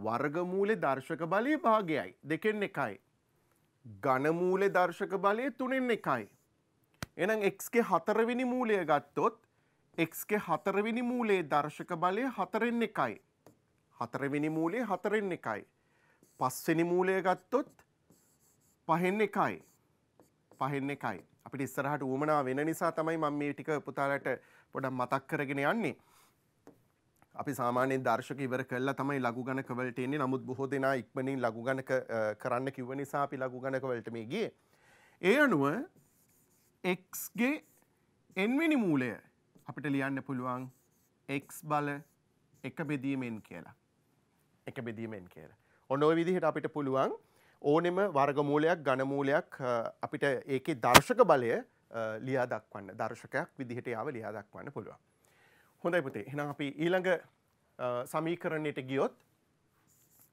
වර්ගමූලෙ දර්ශක බලය භාගයයි දෙකෙන් එකයි ගණමූලෙ දර්ශක බලය තුනෙන් එකයි එනම් එක්ගේ හතරවෙනි මූලය ගත්තොත් එක්ගේ හතරවෙනි මූලේ දර්ශක බලය හතරෙන් එකයි හතරවෙනි මූලේ හතරෙන් එකයි පස්වෙනි මූලය ගත්තොත් පහෙන් එකයි පහෙන් එකයි අපිට ඉස්සරහට ඌමනා වෙන නිසා තමයි මම මේ ටික පුතාලට පොඩක් මතක් කරගෙන යන්නේ. අපි සාමාන්‍යයෙන් දර්ශක ඉවර කළා තමයි ලඝු ගණක වලට එන්නේ. නමුත් බොහෝ දෙනා ඉක්මනින් ලඝු ගණක කරන්න කිව්ව නිසා අපි ලඝු ගණක වලට මේ ගියේ. ඒ අනුව x ගේ n වෙනි මූලය අපිට ලියන්න පුළුවන් x බල එක බෙදීමෙන් කියලා. එක බෙදීමෙන් කියලා. ඔන්න ඔය විදිහට අපිට පුළුවන් ඕනෙම වර්ගමූලයක් ගණමූලයක් අපිට ඒකේ දර්ශක බලය ලියා දක්වන්න දර්ශකයක් විදිහට යාව ලියා දක්වන්න පුළුවන්. හොඳයි පුතේ එහෙනම් අපි ඊළඟ සමීකරණයට ගියොත්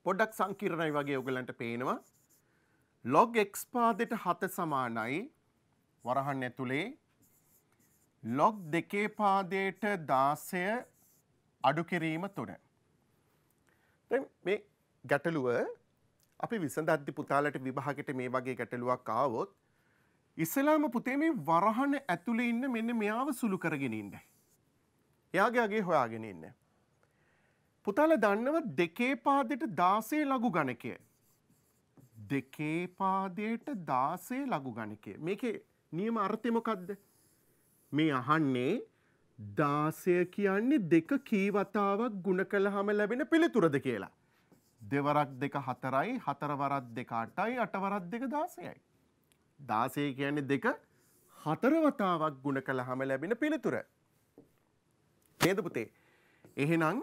පොඩ්ඩක් සංකීර්ණයි වගේ ඔයගලන්ට පේනවා log x පාදයට 7 සමානයි වරහන් ඇතුලේ log 2 පාදයට 16 අඩු කිරීම 3. දැන් මේ ගැටලුව අපි විසඳද්දි පුතාලට විභාගෙට මේ වගේ ගැටලුවක් ආවොත් ඉස්සලාම පුතේ මේ වරහන ඇතුලේ ඉන්න මෙන්න මෙයාව සුළු කරගෙන ඉන්න. එයාගේ අගේ හොයාගෙන ඉන්න. පුතාලා දන්නව දෙකේ පාදයට 16 ලඝු ගණකය. දෙකේ පාදයට 16 ලඝු ගණකය. මේකේ නියම අර්ථය මොකද්ද? මේ අහන්නේ 16 කියන්නේ දෙක කී වතාවක් ගුණ කළාම ලැබෙන පිළිතුරද කියලා. දෙවරක් දෙක හතරයි හතරවරත් දෙක අටයි අටවරත් දෙක දාසයයි. දාසය කියන්නේ දෙක හතරවතාවක් ගුණ කළ හම ලැබෙන පිළිතුර. තේදපුතේ එහෙනම්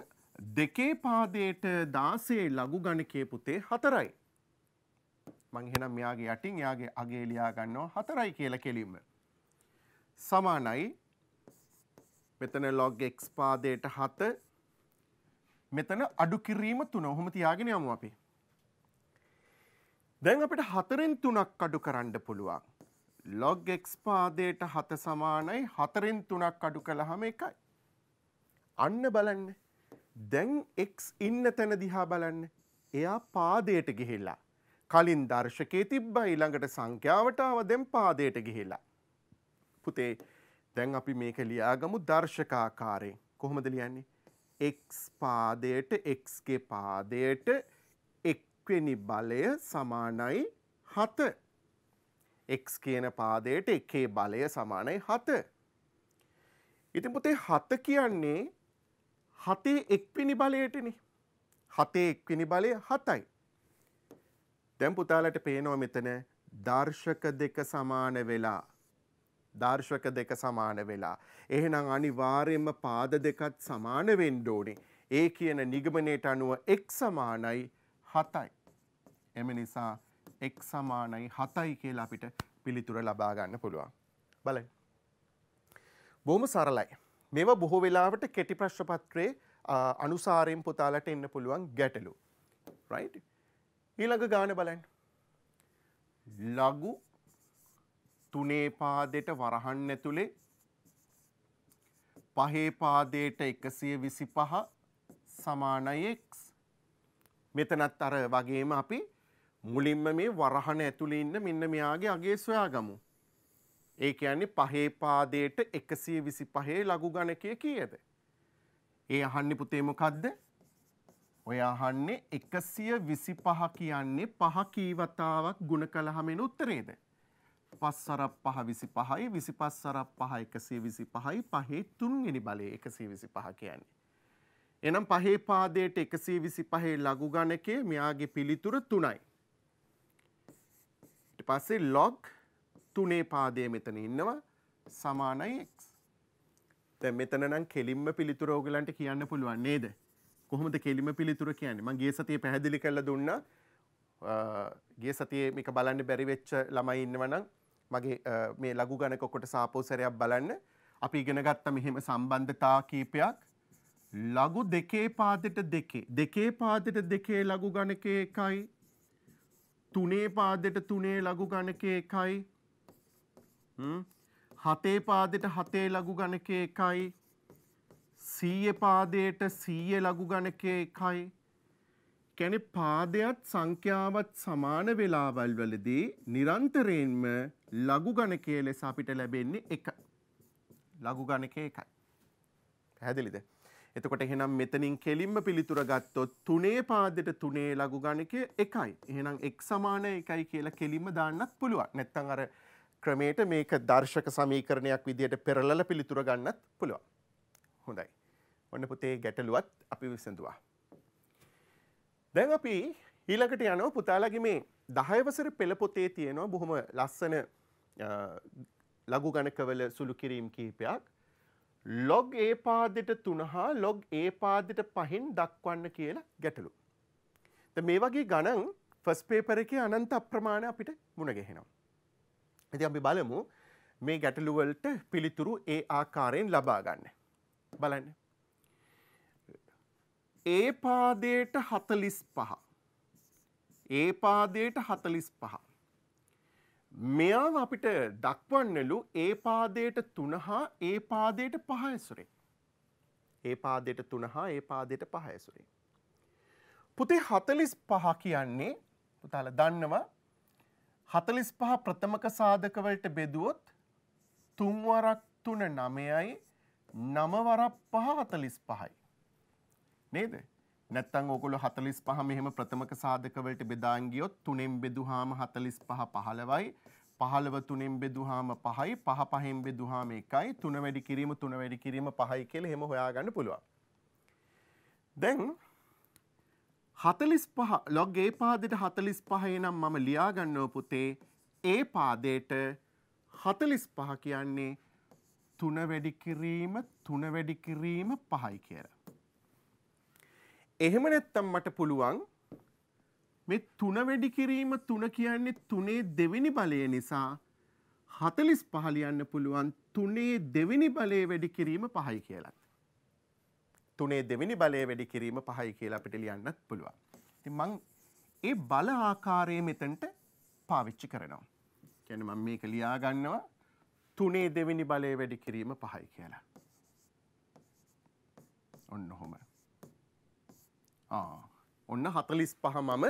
දෙකේ පාදයට දාසේ ලඝු ගණකයේ පුතේ හතරයි. මං එහෙනම් මෙයාගේ යටින් එයාගේ අගේ ලියා ගන්නවා හතරයි කියලා කෙලින්ම. සමානයි මෙතන log x පාදයට 7 මෙතන අඩු කිරීම තුන ඔහොම තියාගෙන යමු අපි. දැන් අපිට හතරෙන් තුනක් අඩු කරන්න පුළුවන්. log x පාදයට හත සමානයි හතරෙන් තුනක් අඩු කළාම එකයි. අන්න බලන්න. දැන් x ඉන්න තැන දිහා බලන්න. එයා පාදයට ගිහිල්ලා. කලින් දර්ශකයේ තිබ්බා ඊළඟට සංඛ්‍යාවට ආව දැන් පාදයට ගිහිල්ලා. පුතේ දැන් අපි මේක ලියාගමු දර්ශකාකාරයෙන්. කොහොමද ලියන්නේ? x පාදයට x ගේ පාදයට එක්වෙනි බලය සමානයි 7. x කියන පාදයට එකේ බලය සමානයි 7. ඉතින් පුතේ 7 කියන්නේ 7 එක්වෙනි බලයටනේ. 7 එක්වෙනි බලය 7යි. දැන් පුතාලට පේනවා මෙතන දර්ශක දෙක සමාන වෙලා දර්ශක දෙක සමාන වෙලා. එහෙනම් අනිවාර්යයෙන්ම පාද දෙකත් සමාන වෙන්න ඕනේ. ඒ කියන නිගමනයට අනුව x සමානයි 7යි. එම නිසා x සමානයි 7යි කියලා අපිට පිළිතුර ලබා ගන්න පුළුවන්. බලන්න. බොහොම සරලයි. මේවා බොහෝ වෙලාවට කෙටි ප්‍රශ්න පත්‍රයේ අනුසාරයෙන් පුතාලට එන්න පුළුවන් ගැටලු. right? ඊළඟ ගාන බලන්න. ලඝු තුනේ පාදයට වරහන් ඇතුලේ පහේ පාදයට 125 සමානයි x මෙතනත් අර වගේම අපි මුලින්ම මේ වරහන ඇතුලේ ඉන්න මෙන්න මෙයාගේ අගේ සොයාගමු ඒ කියන්නේ පහේ පාදයට 125 ලඝු ගණකය කීයද ඒ අහන්නේ පුතේ මොකද්ද ඔය අහන්නේ 125 කියන්නේ පහ කීවතාවක් ಗುಣ කළාම එන උත්තරේද පස් සරප් පහ විසි පහයි විසි පස් සරප් පහ එකසේ විසි පහයි පහේ තුන්වෙනි බලය එකසේ විසි පහ කියන්නේ. එනම් පහේ පාදයට එකසේ විසි පහේ ලගු ගණකේ මෙයාගේ පිළිතුර තුනයි. පස්සේ ලොග් තුනේ පාදය මෙතන ඉන්නවා සමානයි එක්. තැ මෙතන නම් කෙලින්ම පිළිතුර ඕගලන්ට කියන්න පුළුවන් නේද. කොහොමද කෙලිම පිළිතුර කියන්නේ මං ගේ සතිය පැහැදිලි කරලා දුන්නා ගේ සතියේ මේක බලන්න බැරි වෙච්ච ළමයි ඉන්නවනම් මගේ මේ ලඝු ගණක කොට සාපෝසරයක් බලන්න අපි ඉගෙන ගත්ත මෙහෙම සම්බන්ධතා කීපයක් ලඝු දෙකේ පාදෙට දෙකේ දෙකේ පාදෙට දෙකේ ලඝු ගණකේ එකයි තුනේ පාදෙට තුනේ ලඝු ගණකේ එකයි හතේ පාදෙට හතේ ලඝු ගණකේ එකයි සීය පාදයට සීය ලඝු ගණකේ එකයි කියන්නේ පාදයත් සංඛ්‍යාවත් සමාන වෙලාවල් වලදී නිරන්තරයෙන්ම ලඝු ගණකයේ ලෙස අපිට ලැබෙන්නේ 1. ලඝු ගණකයේ 1යි. පැහැදිලිද? එතකොට එහෙනම් මෙතනින් කෙලින්ම පිළිතුර ගත්තොත් 3 පාදෙට 3 ලඝු ගණකය 1යි. එහෙනම් x 1යි කියලා කෙලින්ම දාන්නත් පුළුවන්. නැත්නම් අර ක්‍රමයට මේක දර්ශක සමීකරණයක් විදිහට පෙරලලා පිළිතුර ගන්නත් පුළුවන්. හොඳයි. ඔන්න පුතේ ගැටලුවත් අපි විසඳුවා. දැන් අපි ඊළඟට යනෝ පුතාලගේ මේ දහයවසර පෙළපොතේ තියෙනවා බොහොම ලස්සන ලඝු ගණකවල සුළු කිරීම් කීපයක් ලොග් ඒ පාදෙට තුන හා ලොග් ඒ පාදෙට පහින් දක්වන්න කියලා ගැටලු. ද මේ වගේ ගණන් ෆස් පේපර එක අනන්ත අප්‍රමාණ අපිට මුණගෙහෙනවා. ඇති අපි බලමු මේ ගැටලුවලට පිළිතුරු ඒ ආකාරයෙන් ලබා ගන්න. බලන්න. ඒ පාදයට 45. ඒ පාදයට 45. මෙයාව අපිට දක්වන්නලු ඒ පාදයට 3 හා ඒ පාදයට 5 ඇසුරේ. ඒ පාදයට 3 හා ඒ පාදයට 5 ඇසුරේ. පුතේ 45 කියන්නේ පුතාලා දන්නවා 45 ප්‍රථමක සාධක වලට බෙදුවොත් 3 වරක් 3 9යි 9 වරක් 5 45යි. නේද? නැත්තම් ඕගොල්ලෝ 45 මෙහෙම ප්‍රථමක සාධක වලට බෙදාන් ගියොත් 3න් බෙදුවාම 45 15යි 15 3න් බෙදුවාම 5යි 5 5න් බෙදුවාම 1යි 3 වැඩි කිරීම 3 වැඩි කිරීම 5යි කියලා එහෙම හොයාගන්න පුළුවන්. දැන් 45 log a පාදයට 45 නම් මම ලියා ගන්නව පුතේ a පාදයට 45 කියන්නේ 3 වැඩි කිරීම 3 වැඩි කිරීම 5යි කියලා. එහෙම නැත්තම් මට පුළුවන් මේ තුන වැඩි කිරීම තුන කියන්නේ තුනේ දෙවෙනි බලය නිසා හතලිස් පහලියන්න පුළුවන් තුනේ දෙවෙනි බලය වැඩි කිරීම පහයි කියලත්. තුනේ දෙවෙනි බලය වැඩි කිරීම පහයි කියලා අපිට ලියන්නත් පුළුවන්. ඉතින් මං ඒ බල ආකාරය මෙතනට පාවිච්චි කරනවා. කියන්නේ මම මේක ලියා ගන්නවා තුනේ දෙවෙනි බලය වැඩි කිරීම පහයි කියලා. ඔන්න ඔහොම. ඔන්න හතලිස් පහ මම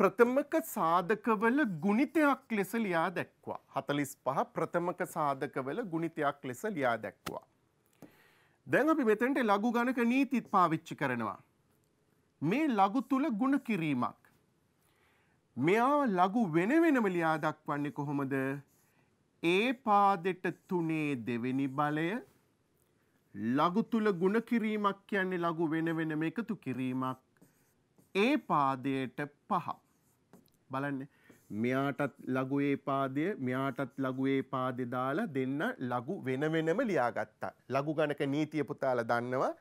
ප්‍රථමක සාධකවල ගුණිතයක් ලෙස ලියා දැක්වා. හතලිස් පහ ප්‍රථමක සාධකවල ගුණිතයක් ලෙස ලියා දැක්වා. දැන් අපි මෙතැන්ට ලඝු ගණක නීතිත් පාවිච්චි කරනවා. මේ ලඝු තුල ගුණ කිරීමක්. මෙයා ලඝු වෙන වෙනම ලියා දක්වන්නේ කොහොමද? ඒ පාදෙට තුනේ දෙවෙනි බලය ලඝු තුල ಗುಣ කිරීමක් කියන්නේ ලඝු වෙන වෙනම එකතු කිරීමක්. ඒ පාදයට පහ. බලන්න මෙයාටත් ලඝු ඒ පාදය මෙයාටත් ලඝු ඒ පාදේ දාලා දෙන්න ලඝු වෙන වෙනම ලියාගත්තා. ලඝු ගණක නීතිය පුතාලා දන්නවා.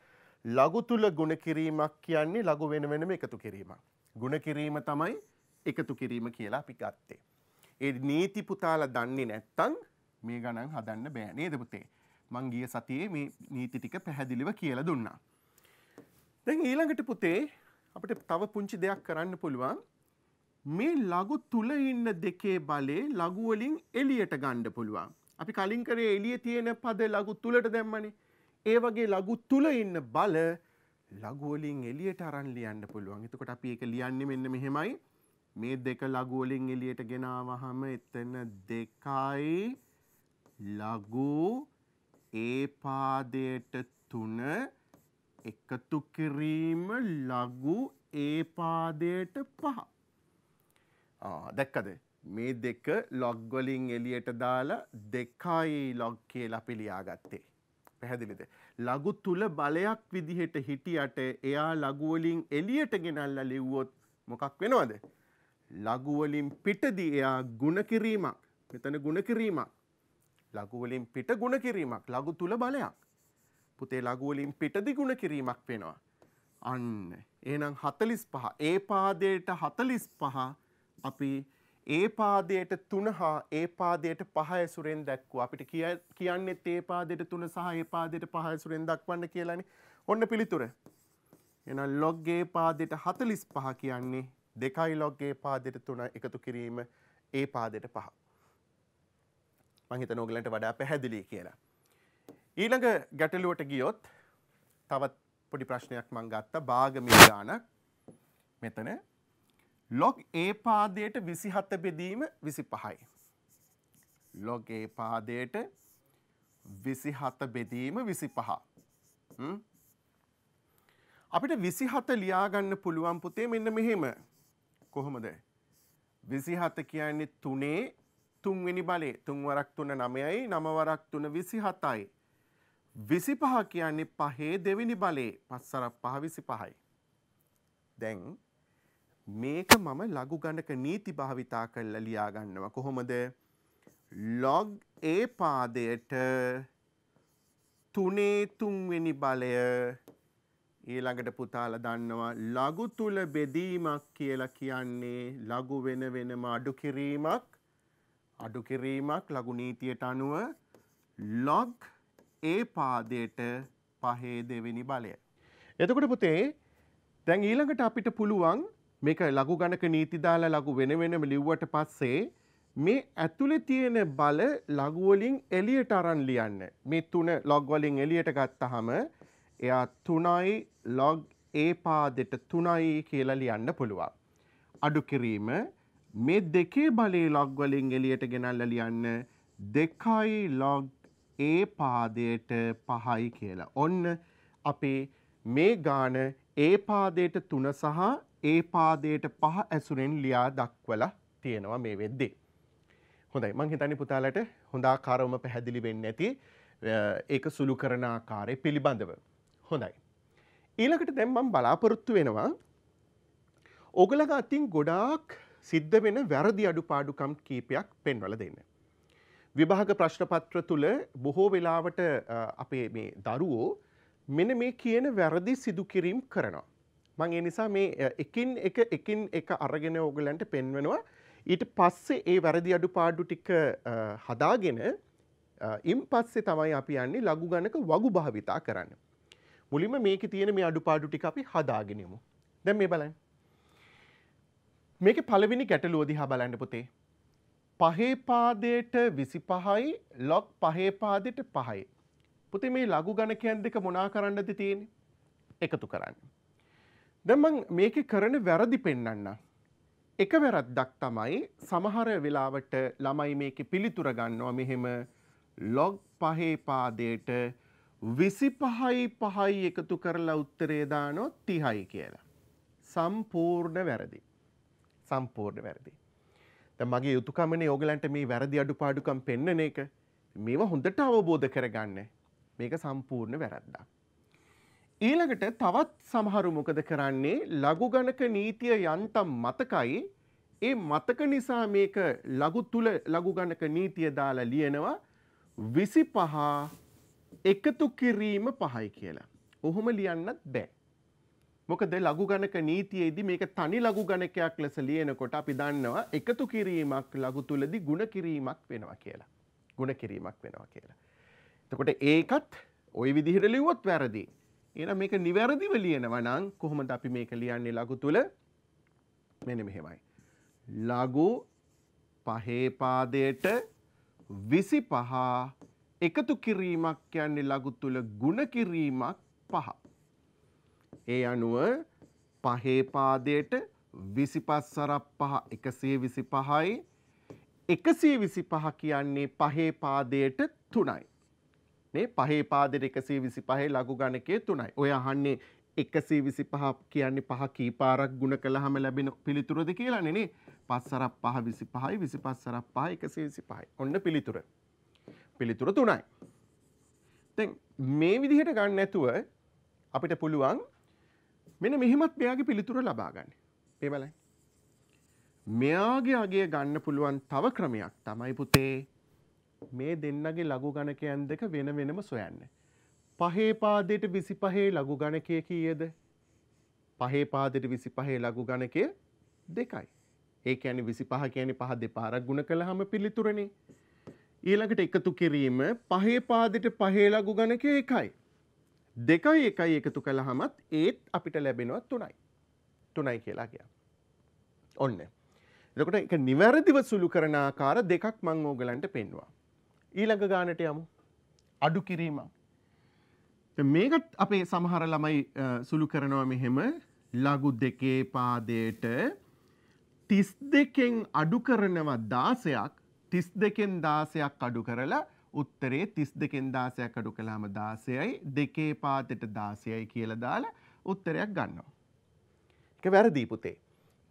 ලඝු තුල ಗುಣ කිරීමක් කියන්නේ ලඝු වෙන වෙනම එකතු කිරීමක්. ಗುಣ කිරීම තමයි එකතු කිරීම කියලා අපි ගත්තේ. ඒ නීති පුතාලා දන්නේ නැත්තම් මේ ගණන් හදන්න බෑ නේද පුතේ? මං ගිය සතියේ මේ නීති ටික පැහැදිලිව කියලා දුන්නා. දැන් ඊළඟට පුතේ අපිට තව පුංචි දෙයක් කරන්න පුළුවන්. මේ ලඝු තුල ඉන්න දෙකේ බලේ ලඝු වලින් එළියට ගන්න පුළුවන්. අපි කලින් කරේ එළියේ තියෙන පද ලඝු තුලට දැම්මනේ. ඒ වගේ ලඝු තුල ඉන්න බල ලඝු වලින් එළියට අරන් ලියන්න පුළුවන්. එතකොට අපි ඒක ලියන්නේ මෙන්න මෙහෙමයි. මේ දෙක ලඝු වලින් එළියට ගෙනාවහම එතන 2යි ලඝු ඒ පාදයට තුන එකතු කිරීම ලඝු ඒ පාදයට පහ. දැක්කද මේ දෙක ලොග් වලින් එළියට දාලා දෙකයි ලොග් කියලා අපි ලියාගත්තේ. පැහැදිලිද? ලඝු තුල බලයක් විදිහට හිටියට එයා ලඝු වලින් එළියට ගෙනල්ලා ලිව්වොත් මොකක් වෙනවද? ලඝු වලින් පිටදී එයා ಗುಣ කිරීමක්. මෙතන ಗುಣ කිරීමක්. ලඝුවලින් පිට ගුණ කිරීමක් ලඝු තුල බලයක්. පුතේ ලඝුවලින් පිටදි ගුණ කිරීමක් වෙනවා. අන්න එහෙනම් 45 ඒ පාදයට 45 අපි ඒ පාදයට 3 හා ඒ පාදයට 5 ඇසුරෙන් දැක්කුවා. අපිට කියන්නේ ඒ පාදයට 3 සහ ඒ පාදයට 5 ඇසුරෙන් දක්වන්න කියලානේ. ඔන්න පිළිතුර. එහෙනම් log a පාදයට 45 කියන්නේ 2 log a පාදයට 3 එකතු කිරීම a පාදයට 5. මහිත නෝගලන්ට වඩා පැහැදිලි කියලා. ඊළඟ ගැටලුවට ගියොත් තවත් පොඩි ප්‍රශ්නයක් මං ගත්ත භාගමී ගානක් මෙතන ලොග් ඒ පාදයට විසිහත බෙදීම විසි පහයි. ලොග ඒ පාදයට විසිහත බෙදීම විසි පහ. අපිට විසිහත ලියාගන්න පුළුවන් පුතේ මෙන්න මෙහෙම කොහොමද. විසිහත කියන්නේ තුනේ තුන්වෙනි බලේ තුන්වරක් තුන නමයයි නමවරක් තුන විසි හතයි. විසි පහ කියන්නේ පහේ දෙවිනි බලේ පස්සරක් පහ විසි පහයි. දැන් මේක මම ලඝු ගණක නීති භාවිතා කරලා ලියාගන්නවා කොහොමද ලොග් ඒ පාදයට තුනේ තුන්වෙනි බලය ඊළඟට පුතාලා දන්නවා ලඝු තුල බෙදීමක් කියලා කියන්නේ ලඝු වෙන වෙනම අඩු කිරීමක් අඩු කිරීමක් ලඝු නීතියට අනුව log ඒ පාදයට පහේ දෙවෙනි බලය. එතකොට පුතේ දැන් ඊළඟට අපිට පුළුවන් මේක ලඝු ගණක නීති දාලා ලඝු වෙන වෙනම ලිව්වට පස්සේ මේ ඇතුලේ තියෙන බල ලඝු වලින් එළියට අරන් ලියන්න. මේ තුන log වලින් එළියට ගත්තාම එයා 3යි log a පාදෙට 3යි කියලා ලියන්න පුළුවන්. අඩු කිරීම 0.5 මේ දෙකේ බලේ ලොග් වලින් එළියට ගෙනල්ලා ලියන්න 2යි log a පාදයට 5යි කියලා. ඔන්න අපේ මේ ගාන a පාදයට 3 සහ a පාදයට 5 ඇසුරෙන් ලියා දක්වලා තියෙනවා මේ වෙද්දී. හොඳයි මං හිතන්නේ පුතාලට හොඳ ආකාරවම පැහැදිලි වෙන්නේ නැති ඒක සුළු කරන ආකාරය පිළිබඳව. හොඳයි. ඊළඟට දැන් මම බලාපොරොත්තු වෙනවා ඔගලගේ අතින් ගොඩාක් සිද්ධ වෙන වැරදි අඩුපාඩුකම් කීපයක් පෙන්වල දෙන්න. විභාග ප්‍රශ්නපත්‍ර තුළ බොහෝ වෙලාවට අපේ මේ දරුවෝ මෙන මේ කියන වැරදි සිදුකිරීම් කරනවා. මං ඒ නිසා මේ එකින් එක එකින් එක අරගෙන ඕගලන්ට පෙන්වෙනවා ඊට පස්සේ ඒ වැරදි අඩුපාඩු ටික හදාගෙන ඉම් පස්සේ තමයි අපි යන්නේ ලඝු ගණක වගු භාවිතා කරන්න. මුලින්ම මේකේ තියෙන මේ අඩුපාඩු ටික අපි හදාගෙනමු. දැන් මේ බලන්න. මේක පළවෙනි ගැටලුව දිහා බලන්න පුතේ. පහේ පාදයට 25යි log පහේ පාදයට 5යි. පුතේ මේ ලඝු ගණකයන් දෙක මොනා කරන්නද තියෙන්නේ? එකතු කරන්න. දැන් මම මේකේ කරන වැරදි පෙන්වන්නම්. එක වැරද්දක් තමයි සමහර වෙලාවට ළමයි මේකේ පිළිතුර ගන්නවා මෙහෙම log පහේ පාදයට විසි පහයි පහයි එකතු කරලා උත්තරේ දානොත් තිහයි කියලා. සම්පූර්ණ වැරදි. සම්පූර්ණ වැරදි. මගේ යුතුකමන ඕගලන්ට මේ වැරදි අඩුපාඩුකම් පෙන්නන එක මේවා හොඳට අවබෝධ කරගන්න මේක සම්පූර්ණ වැරද්දා. ඊළඟට තවත් සමහරු මොකද කරන්නේ ලඝු ගණක නීතිය යන්තම් මතකයි ඒ මතක නිසා මේක ලඝු තුල ලඝු ගණක නීතිය දාලා ලියනවා 25 එකතු කිරීම 5යි කියලා. ඔහොම ලියන්නත් බෑ. මොකද ලඝු ගණක නීතියේදී මේක තනි ලඝු ගණකයක් ලෙස ලියනකොට අපි දන්නවා එකතු කිරීමක් ලඝු තුලදී ಗುಣ කිරීමක් වෙනවා කියලා. ಗುಣ කිරීමක් වෙනවා කියලා. එතකොට ඒකත් ওই විදිහට ලිව්වොත් වැරදි. එහෙනම් මේක නිවැරදිව ලියනවා නම් කොහොමද අපි මේක ලියන්නේ ලඝු තුල? මෙන්න මෙහෙමයි. ලඝු පහේ පාදයට 25 එකතු කිරීමක් කියන්නේ ලඝු තුල ಗುಣ කිරීමක් පහ. ඒ අනුව පහේ පාදයට 25 සරප් පහ 125යි 125 කියන්නේ පහේ පාදයට 3යි. මේ පහේ පාදයට 125 ලඝු ගණකයේ 3යි. ඔය අහන්නේ 125 කියන්නේ පහ කීපාරක් ගුණ කළාම ලැබෙන පිළිතුරද කියලානේ නේ. 5 සරප් පහ 25යි 25 සරප් පහ 125යි. ඔන්න පිළිතුර. පිළිතුර 3යි. දැන් මේ විදිහට ගන්න නැතුව අපිට පුළුවන් මෙන මෙහෙමත් මෙයාගේ පිළිතුර ලබාගන්න පේබලයි මෙයාගේ අගේ ගන්න පුළුවන් තව ක්‍රමයක් තමයි පුතේ මේ දෙන්නගේ ලඝු ගණකයන් දෙක වෙන වෙනම සොයන්න පහේ පාදයට විසි පහේ ලඝු ගණකය කීයද පහේ පාදයට විසි පහේ ලඝු ගණකය දෙකයි ඒ ඇනි විසි පහ කියන පහ දෙපාරක් ගුණ කළ හම පිළිතුරණේ ඊළඟට එකතු කිරීම පහේ පාදට පහේ ලඝු ගණකය එකයි දෙකයි එකයි එකතු කළහමත් ඒත් අපිට ලැබෙනවත් තුනයි. තුනයි කියලා කිය. ඔන්න. එතකොට එක නිවැරදිව සුළු කරන ආකාර දෙකක් මං ඕගලන්ට පෙන්වා. ඊළඟ ගානට යමු. අඩු කිරීමක්. මේකත් අපේ සමහර ළමයි සුළු කරනවා මෙහෙම ලඝු දෙකේ පාදයට 32කින් අඩු කරනවා 16ක් 32කින් 16ක් අඩු කරලා උත්තරේ 32කින් 16ක් අඩු කළාම 16යි දෙකේ පාතේට 16යි කියලා දාලා උත්තරයක් ගන්නවා. ඒක වැරදි පුතේ.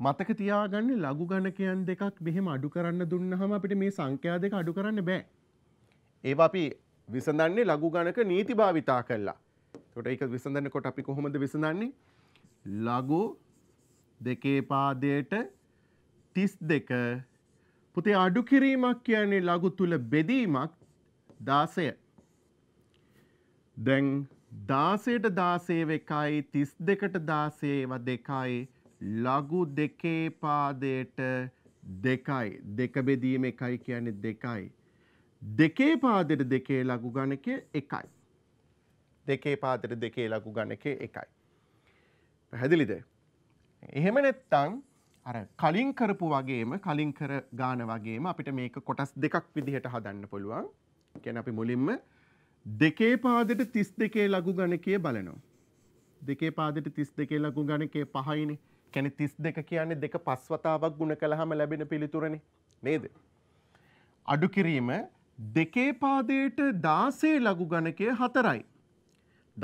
මතක තියාගන්න ලඝු ගණකයන් දෙකක් මෙහෙම අඩු කරන්න දුන්නහම අපිට මේ සංඛ්‍යා දෙක අඩු කරන්න බෑ. ඒවා අපි විසඳන්නේ ලඝු ගණක නීති භාවිතා කළා. ඒකට ඒක විසඳනකොට අපි කොහොමද විසඳන්නේ? ලඝු දෙකේ පාදයට 32 පුතේ අඩු කිරීමක් කියන්නේ ලඝු තුල බෙදීමක් දාසය. දැන් දාසයට දාසේව එකයි තිස් දෙකට දාසේව දෙකයි ලගු දෙකේ පාදයට දෙකයි දෙක බෙදීම එකයි කියන්නේ දෙකයි. දෙකේ පාදයට දෙකේ ලඝු ගණකය එකයි. දෙකේ පාදයට දෙකේ ලඝු ගණකය එකයි. පැහැදිලිද? එහෙම නැත්නම් අර කලින් කරපු වගේම කලින් කර ගාන වගේම අපිට මේක කොටස් දෙකක් විදිහට හදන්න පුළුවන්. කැන අපි මුලින්ම දෙකේ පාදට තිස් දෙකේ ලගු ගණකය බලනවා. දෙකේ පාදට තිස් දෙකේ ලගු ගණකේ පහයිනි කැනෙ තිස් දෙක කියන්නේ දෙක පස්වතාවක් ගුණ කළහම ලැබෙන පිළිතුරණ නේද. අඩු කිරීම දෙකේ පාදයට දාසේ ලගු ගණකය හතරයි.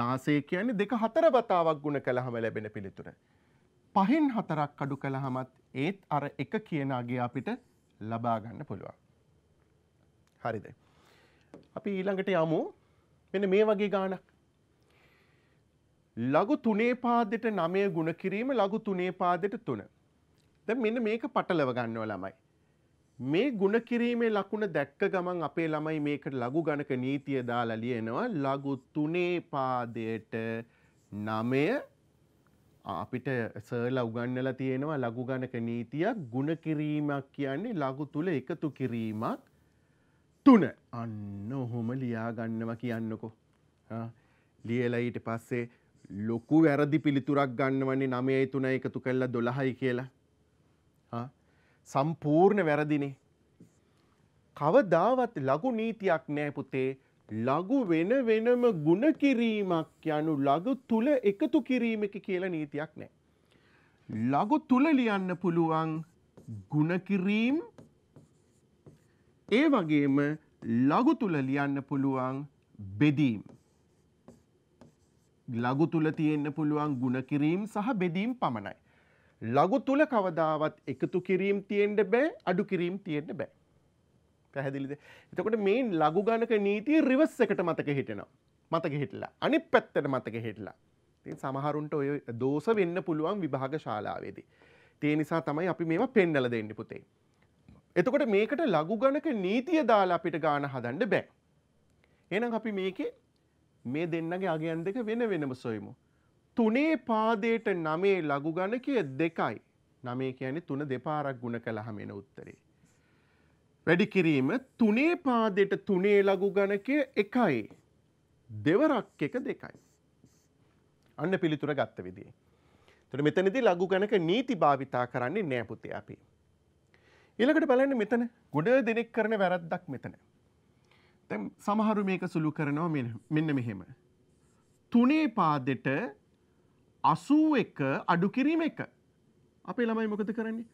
දාසේ කියන්නේ දෙක හතර වතාවක් ගුණ කළහම ලැබෙන පිළිතුර. පහෙන් හතරක් අඩු කළහමත් ඒත් අර එක කියනාගේ අපිට ලබාගන්න පුළුවන්. හරිද. අපි ඊළඟට යමු මෙන මේ වගේ ගානක්. ලගු තුනේ පාදෙට නමය ගුණ කිරීම ලගු තුනේ පාදෙට තුන. ද මෙන්න මේක පටලව ගන්නව ළමයි. මේ ගුණ කිරීමේ ලකුණ දැක්ක ගමන් අපේ ළමයි මේකට ලඝු ගණක නීතිය දාලා ලියනවා ලඝු තුනේ පාදයට නමය අපිට සර්ලා උගන්නලා තියෙනවා ලඝු ගණක නීතියක් ගුණ කිරීමක් කියන්නේ ලඝු තුල එකතු කිරීමක් තුන අන්න ඔහොම ලියාගන්නවා කියන්නකෝ. ලියලයිට පස්සේ ලොකු වැරදි පිළිතුරක් ගන්නවන්නේ නමයයි තුන එකතු කල්ලා දොළහයි කියලා. සම්පූර්ණ වැරදිනේ. කවදාවත් ලඝු නීතියක් නෑ පුතේ ලඝු වෙන වෙනම ಗುಣ කිරීමක් යනු ලඝු තුල එකතු කිරීමක කියලා නීතියක් නෑ. ලඝු තුල ලියන්න පුළුවන් ಗುಣ කිරීම ඒ වගේම ලඝු තුල ලියන්න පුළුවන් බෙදීම්. ලඝු තුල තියෙන්න පුළුවන් ಗುಣ කිරීම සහ බෙදීම් පමණයි. ලඝු තුල කවදාවත් එකතු කිරීම තියෙන්න බෑ අඩු කිරීම තියෙන්න බෑ. පැහැදිලිද? එතකොට මේ ලඝු ගණක නීතිය රිවර්ස් එකට මතක හිටිනවා. මතක හිටලා. අනිත් පැත්තට මතක හිටලා. ඉතින් සමහරුන්ට ඔය දෝෂ වෙන්න පුළුවන් විභාග ශාලාවේදී. ඒ නිසා තමයි අපි මේවා පෙන්වලා දෙන්නේ පුතේ. එතකොට මේකට ලඝු ගණක නීතිය දාලා අපිට ගාන හදන්න බෑ. එහෙනම් අපි මේකේ මේ දෙන්නගේ අගයන් දෙක වෙන වෙනම සොයමු. තුනේ පාදයට නමේ ලඝු ගණකය දෙකයි. නමේ කියන්නේ තුන දෙපාරක් ගුණ කළාම එන උත්තරේ. වැඩි කිරීම තුනේ පාදයට තුනේ ලඝු ගණකය එකයි. දෙවරක් එක දෙකයි. අන්න පිළිතුර ගත්ත විදිහේ. එතකොට මෙතනදී ලඝු ගණක නීති භාවිතා කරන්නේ නෑ පුතේ අපි. ඉලකට බලන්න මෙතන ගොඩ දෙනෙක් කරන වැරද්දක් මෙතන. තැම් සමහරු මේක සුළු කරනවා මෙන්න මෙහෙම. තුනේ පාදෙට අසූ එක අඩු කිරීම එක. අපේ ළමයි මොකද කරන්නේ.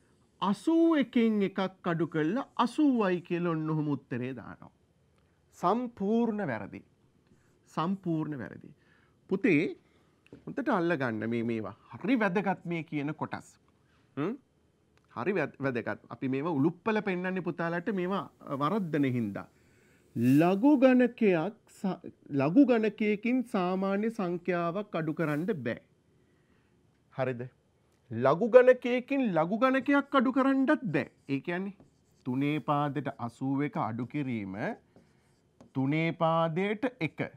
අසූ එකෙන් එකක් අඩු කල්ල අසූවයි කියල ඔන්න ඔහොම උත්තරේ දානවා. සම්පූර්ණ වැරදි. සම්පූර්ණ වැරදි. පුතේ හොතට අල්ල ගන්න මේ මේවා හරි වැදගත් මේ කියන කොටස්. හරි වැදගත් අපි මේ උළුප්පල පෙන්න්නේ පුතාලට මේවා වරද්දන හින්දා. ලඝු ගණකයක් ලඝු ගණකයකින් සාමාන්‍ය සංඛ්‍යාවක් අඩු කරන්න බෑ. හරිද? ලඝු ගණකයකින් ලඝු ගණකයක් අඩු කරන්නත් බෑ. ඒ කියන්නේ තුනේ පාදයට 81 අඩු කිරීම තුනේ පාදයට 1.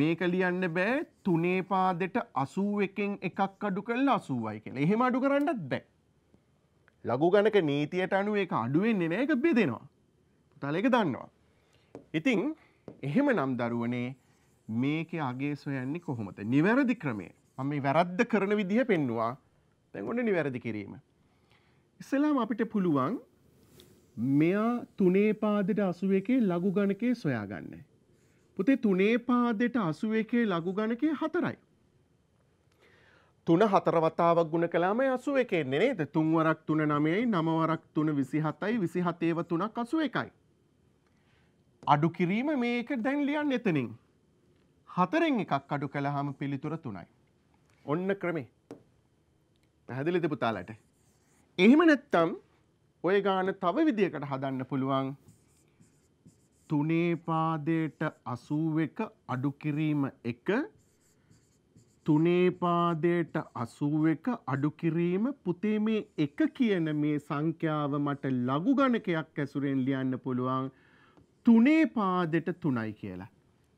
මේක ලියන්න බෑ තුනේ පාදයට 81න් එකක් අඩු කළා 80යි කියලා. එහෙම අඩු කරන්නත් බෑ. ලඝු ගණක නීතියට අනුව ඒක අඩුවෙන්නේ නෑ ඒක බෙදෙනවා. පුතාලා ඒක දන්නවා. ඉතින් එහෙම නම් දරුවනේ මේකේ අගේ සොයන්නේ කොහොමද? නිවැරදි ක්‍රමය. මම මේ වැරද්ද කරන විදිහ පෙන්නවා. දැන් ඔන්න නිවැරදි කිරීම. ඉස්සෙල්ලාම අපිට පුළුවන් මෙයා තුනේ පාදට අසුව එකේ ලඝු ගණකේ සොයාගන්න. පුතේ තුනේ පාදට අසුව එකේ ලඝු ගණකේ හතරයි. තුන හතරවතාවක් ගුණ කලාම අසුව එකෙන්නේ නේද තුන්වරක් තුන නමයයි නමවරක් තුන විසි හතයි විසි හතේව තුනක් අසුව එකයි. අඩු කිරීම මේක දැන් ලියන් එතනින්. හතරෙන් එකක් අඩු කළහම පිළිතුර තුනයි. ඔන්න ක්‍රමේ. පැහැදිලිද පුතාලට. එහෙම නැත්තම් ඔය ගාන තව විදිහකට හදන්න පුළුවන් තුනේ පාදයට අසූ එක අඩු කිරීම එක තුනේ පාදයට 81 අඩු කිරීම පුතේ මේ 1 කියන මේ සංඛ්‍යාව මට ලඝු ගණකයක් ඇසුරෙන් ලියන්න පුළුවන් තුනේ පාදයට 3යි කියලා.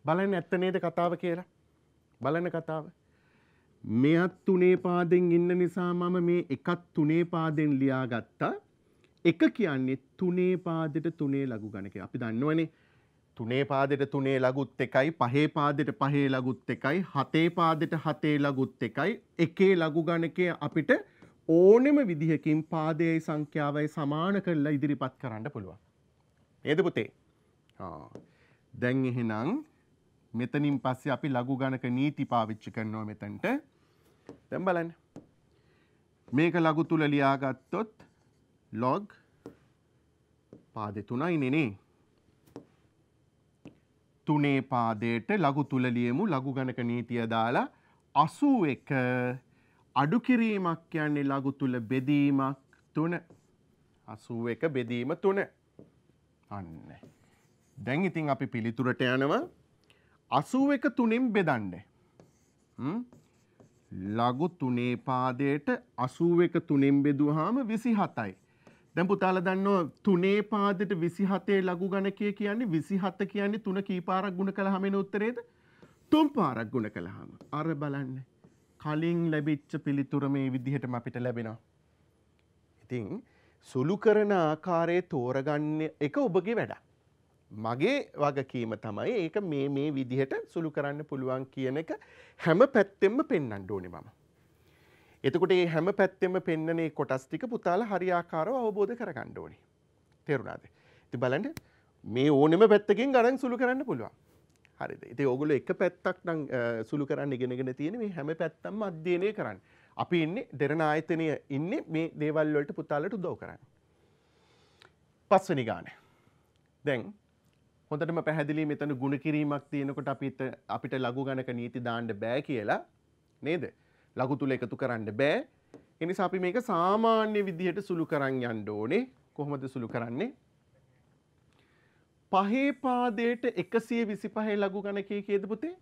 බලන්න ඇත්ත නේද කතාව කියලා? බලන්න කතාව. මෙයත් තුනේ පාදෙන් ඉන්න නිසා මම මේ එකත් තුනේ පාදෙන් ලියාගත්තා. එක කියන්නේ තුනේ පාදයට තුනේ ලඝු ගණකය. අපි දන්නවනේ තුනේ පාදෙට තුනේ ලගුත් එකයි පහේ පාදෙට පහේ ලගුත් එකයි හතේ පාදෙට හතේ ලගුත් එකයි එකේ ලඝු ගණකය අපිට ඕනෙම විදිහකින් පාදයේ සංඛ්‍යාවයි සමාන කරලා ඉදිරිපත් කරන්න පුළුවන්. නේද පුතේ? ආ දැන් එහෙනම් මෙතනින් පස්සේ අපි ලඝු ගණක නීති පාවිච්චි කරනවා මෙතනට. දැන් බලන්න. මේක ලඝු තුල ලියාගත්තොත් log පාදේ 3යිනේ නේ. තුනේ පාදයට ලඝු තුලලියමු ලඝු ගණක නීතිය දාලා 81 අඩු කිරීමක් කියන්නේ ලඝු තුල බෙදීමක් 3 81 බෙදීම 3 අන්න දැන් ඉතින් අපි පිළිතුරට යනවා 81 තුنين බෙදන්න ලඝු තුනේ පාදයට 81 තුنين බෙදුවාම 27යි දැන් පුතාලා දන්නවා තුනේ පාදයට 27 ලඝු ගණකය කියන්නේ 27 කියන්නේ තුන කී පාරක් ගුණ කළාම එන උත්තරේද? තුන් පාරක් ගුණ කළාම. අර බලන්න. කලින් ලැබිච්ච පිළිතුර මේ විදිහටම අපිට ලැබෙනවා. ඉතින් සුළු කරන ආකාරයේ තෝරගන්න එක ඔබගේ වැඩක්. මගේ වගකීම තමයි ඒක මේ මේ විදිහට සුළු කරන්න පුළුවන් කියන එක හැම පැත්තෙම පෙන්වන්න ඕනේ මම. එතකොට ඒ හැම පැත්තෙම පෙන්නනේ කොටස් ටික පුතාලා හරියාකාරව අවබෝධ කරගන්න ඕනේ. තේරුණාද? ඉතින් බලන්න මේ ඕනෙම පැත්තකින් ගණන් සුළු කරන්න පුළුවන්. හරිද? ඉතින් ඕගොල්ලෝ එක පැත්තක් නම් සුළු කරන්න ඉගෙනගෙන තියෙන මේ හැම පැත්තම අධ්‍යයනය කරන්න. අපි ඉන්නේ දෙරණ ආයතනය ඉන්නේ මේ දේවල් වලට පුතාලට උදව් කරන්න. පස්වෙනි ගාන. දැන් හොඳටම පැහැදිලි මෙතන ගුණ කිරීමක් තියෙනකොට අපිට අපිට ලඝු ගණක නීති දාන්න බෑ කියලා නේද? ලකුතුල එකතු කරන්න බෑ. එනිසා අපි මේක සාමාන්‍ය විදිහට සුළු කරන් යන්න ඕනේ. කොහොමද සුළු කරන්නේ? පහේ පාදයට 125 ලඝු ගණකයේ කියද පුතේ?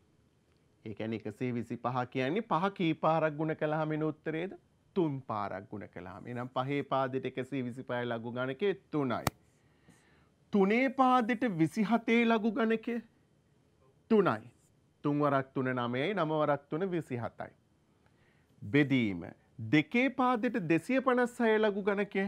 ඒ කියන්නේ 125 කියන්නේ පහ කී පාරක් ගුණ කළාම එන උත්තරේද? තුන් පාරක් ගුණ කළාම. එහෙනම් පහේ පාදයට 125 ලඝු ගණකයේ 3යි. තුනේ පාදෙට 27 ලඝු ගණකය 3යි. තුන්වරක් 3 9යි, නවවරක් 3 27යි. බෙදීම දෙකේ පාදෙට දෙසිය පනස් සය ලගු ගණකේ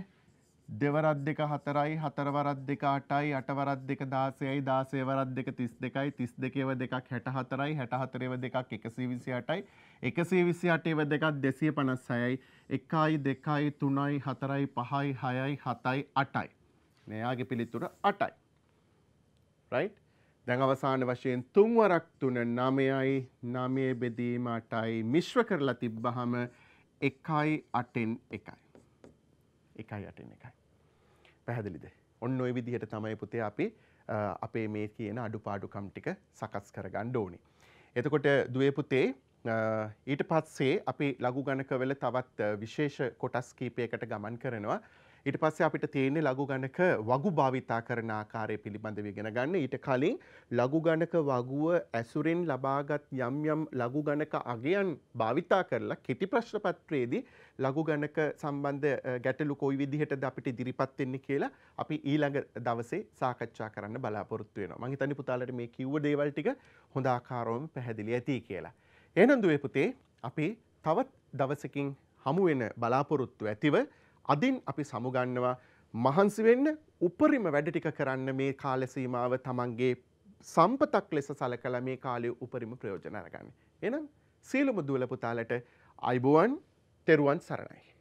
දෙවරත් දෙක හතරයි හතරවරත් දෙක අටයි අටවරත් දෙක දාසයයි දාසේවරත් දෙක තිස් දෙකයි තිස් දෙකව දෙකක් හැට හතරයි හැට හතරව දෙකක් එකසේ විසි අටයි එකසේ විසි අටේව දෙකක් දෙසිය පනස් සයයි එකයි දෙකයි තුනයි හතරයි පහයි හයයි හතයි අටයි මෙයාගේ පිළිතුර අටයි රයිට් දැන් අවසාන වශයෙන් තුන්වරක් තුන නමයයි නමය බෙදීම අටයි මිශ්‍ර කරලා තිබ්බහම එකයි අටෙන් එකයි. එකයි අටෙන් එකයි. පැහැදිලිද. ඔන්න ඔය විදිහට තමයි පුතේ අපි අපේ මේ කියන අඩුපාඩුකම් ටික සකස් කරගන්න ඕනේ. එතකොට දුවේ පුතේ ඊට පස්සේ අපි ලඝු ගණකවල තවත් විශේෂ කොටස් කීපයකට ගමන් කරනවා. ඊට පස්සේ අපිට තියෙන්නේ ලඝු ගණක වගු භාවිතා කරන ආකාරය පිළිබඳව ඉගෙන ගන්න. ඊට කලින් ලඝු ගණක වගුව ඇසුරෙන් ලබාගත් යම් යම් ලඝු ගණක අගයන් භාවිතා කරලා කෙටි ප්‍රශ්න පත්‍රයේදී ලඝු ගණක සම්බන්ධ ගැටලු කොයි විදිහටද අපිට ඉදිරිපත් වෙන්නේ කියලා අපි ඊළඟ දවසේ සාකච්ඡා කරන්න බලාපොරොත්තු වෙනවා. මං හිතන්නේ පුතාලට මේ කිව්ව දේවල් ටික හොඳ ආකාරවම පැහැදිලි ඇති කියලා. එහෙනම් දුවේ පුතේ අපි තවත් දවසකින් හමුවෙන බලාපොරොත්තු ඇතිව අදින් අපි සමුගන්නවා මහන්සි වෙන්න උපරිම වැඩ ටික කරන්න මේ කාල සීමාව තමන්ගේ සම්පතක් ලෙස සලකලා මේ කාලය උපරිම ප්‍රයෝජන අරගන්න. එහෙනම් සීලමු දුවල පුතාලට අයිබුවන් තෙරුවන් සරණයි.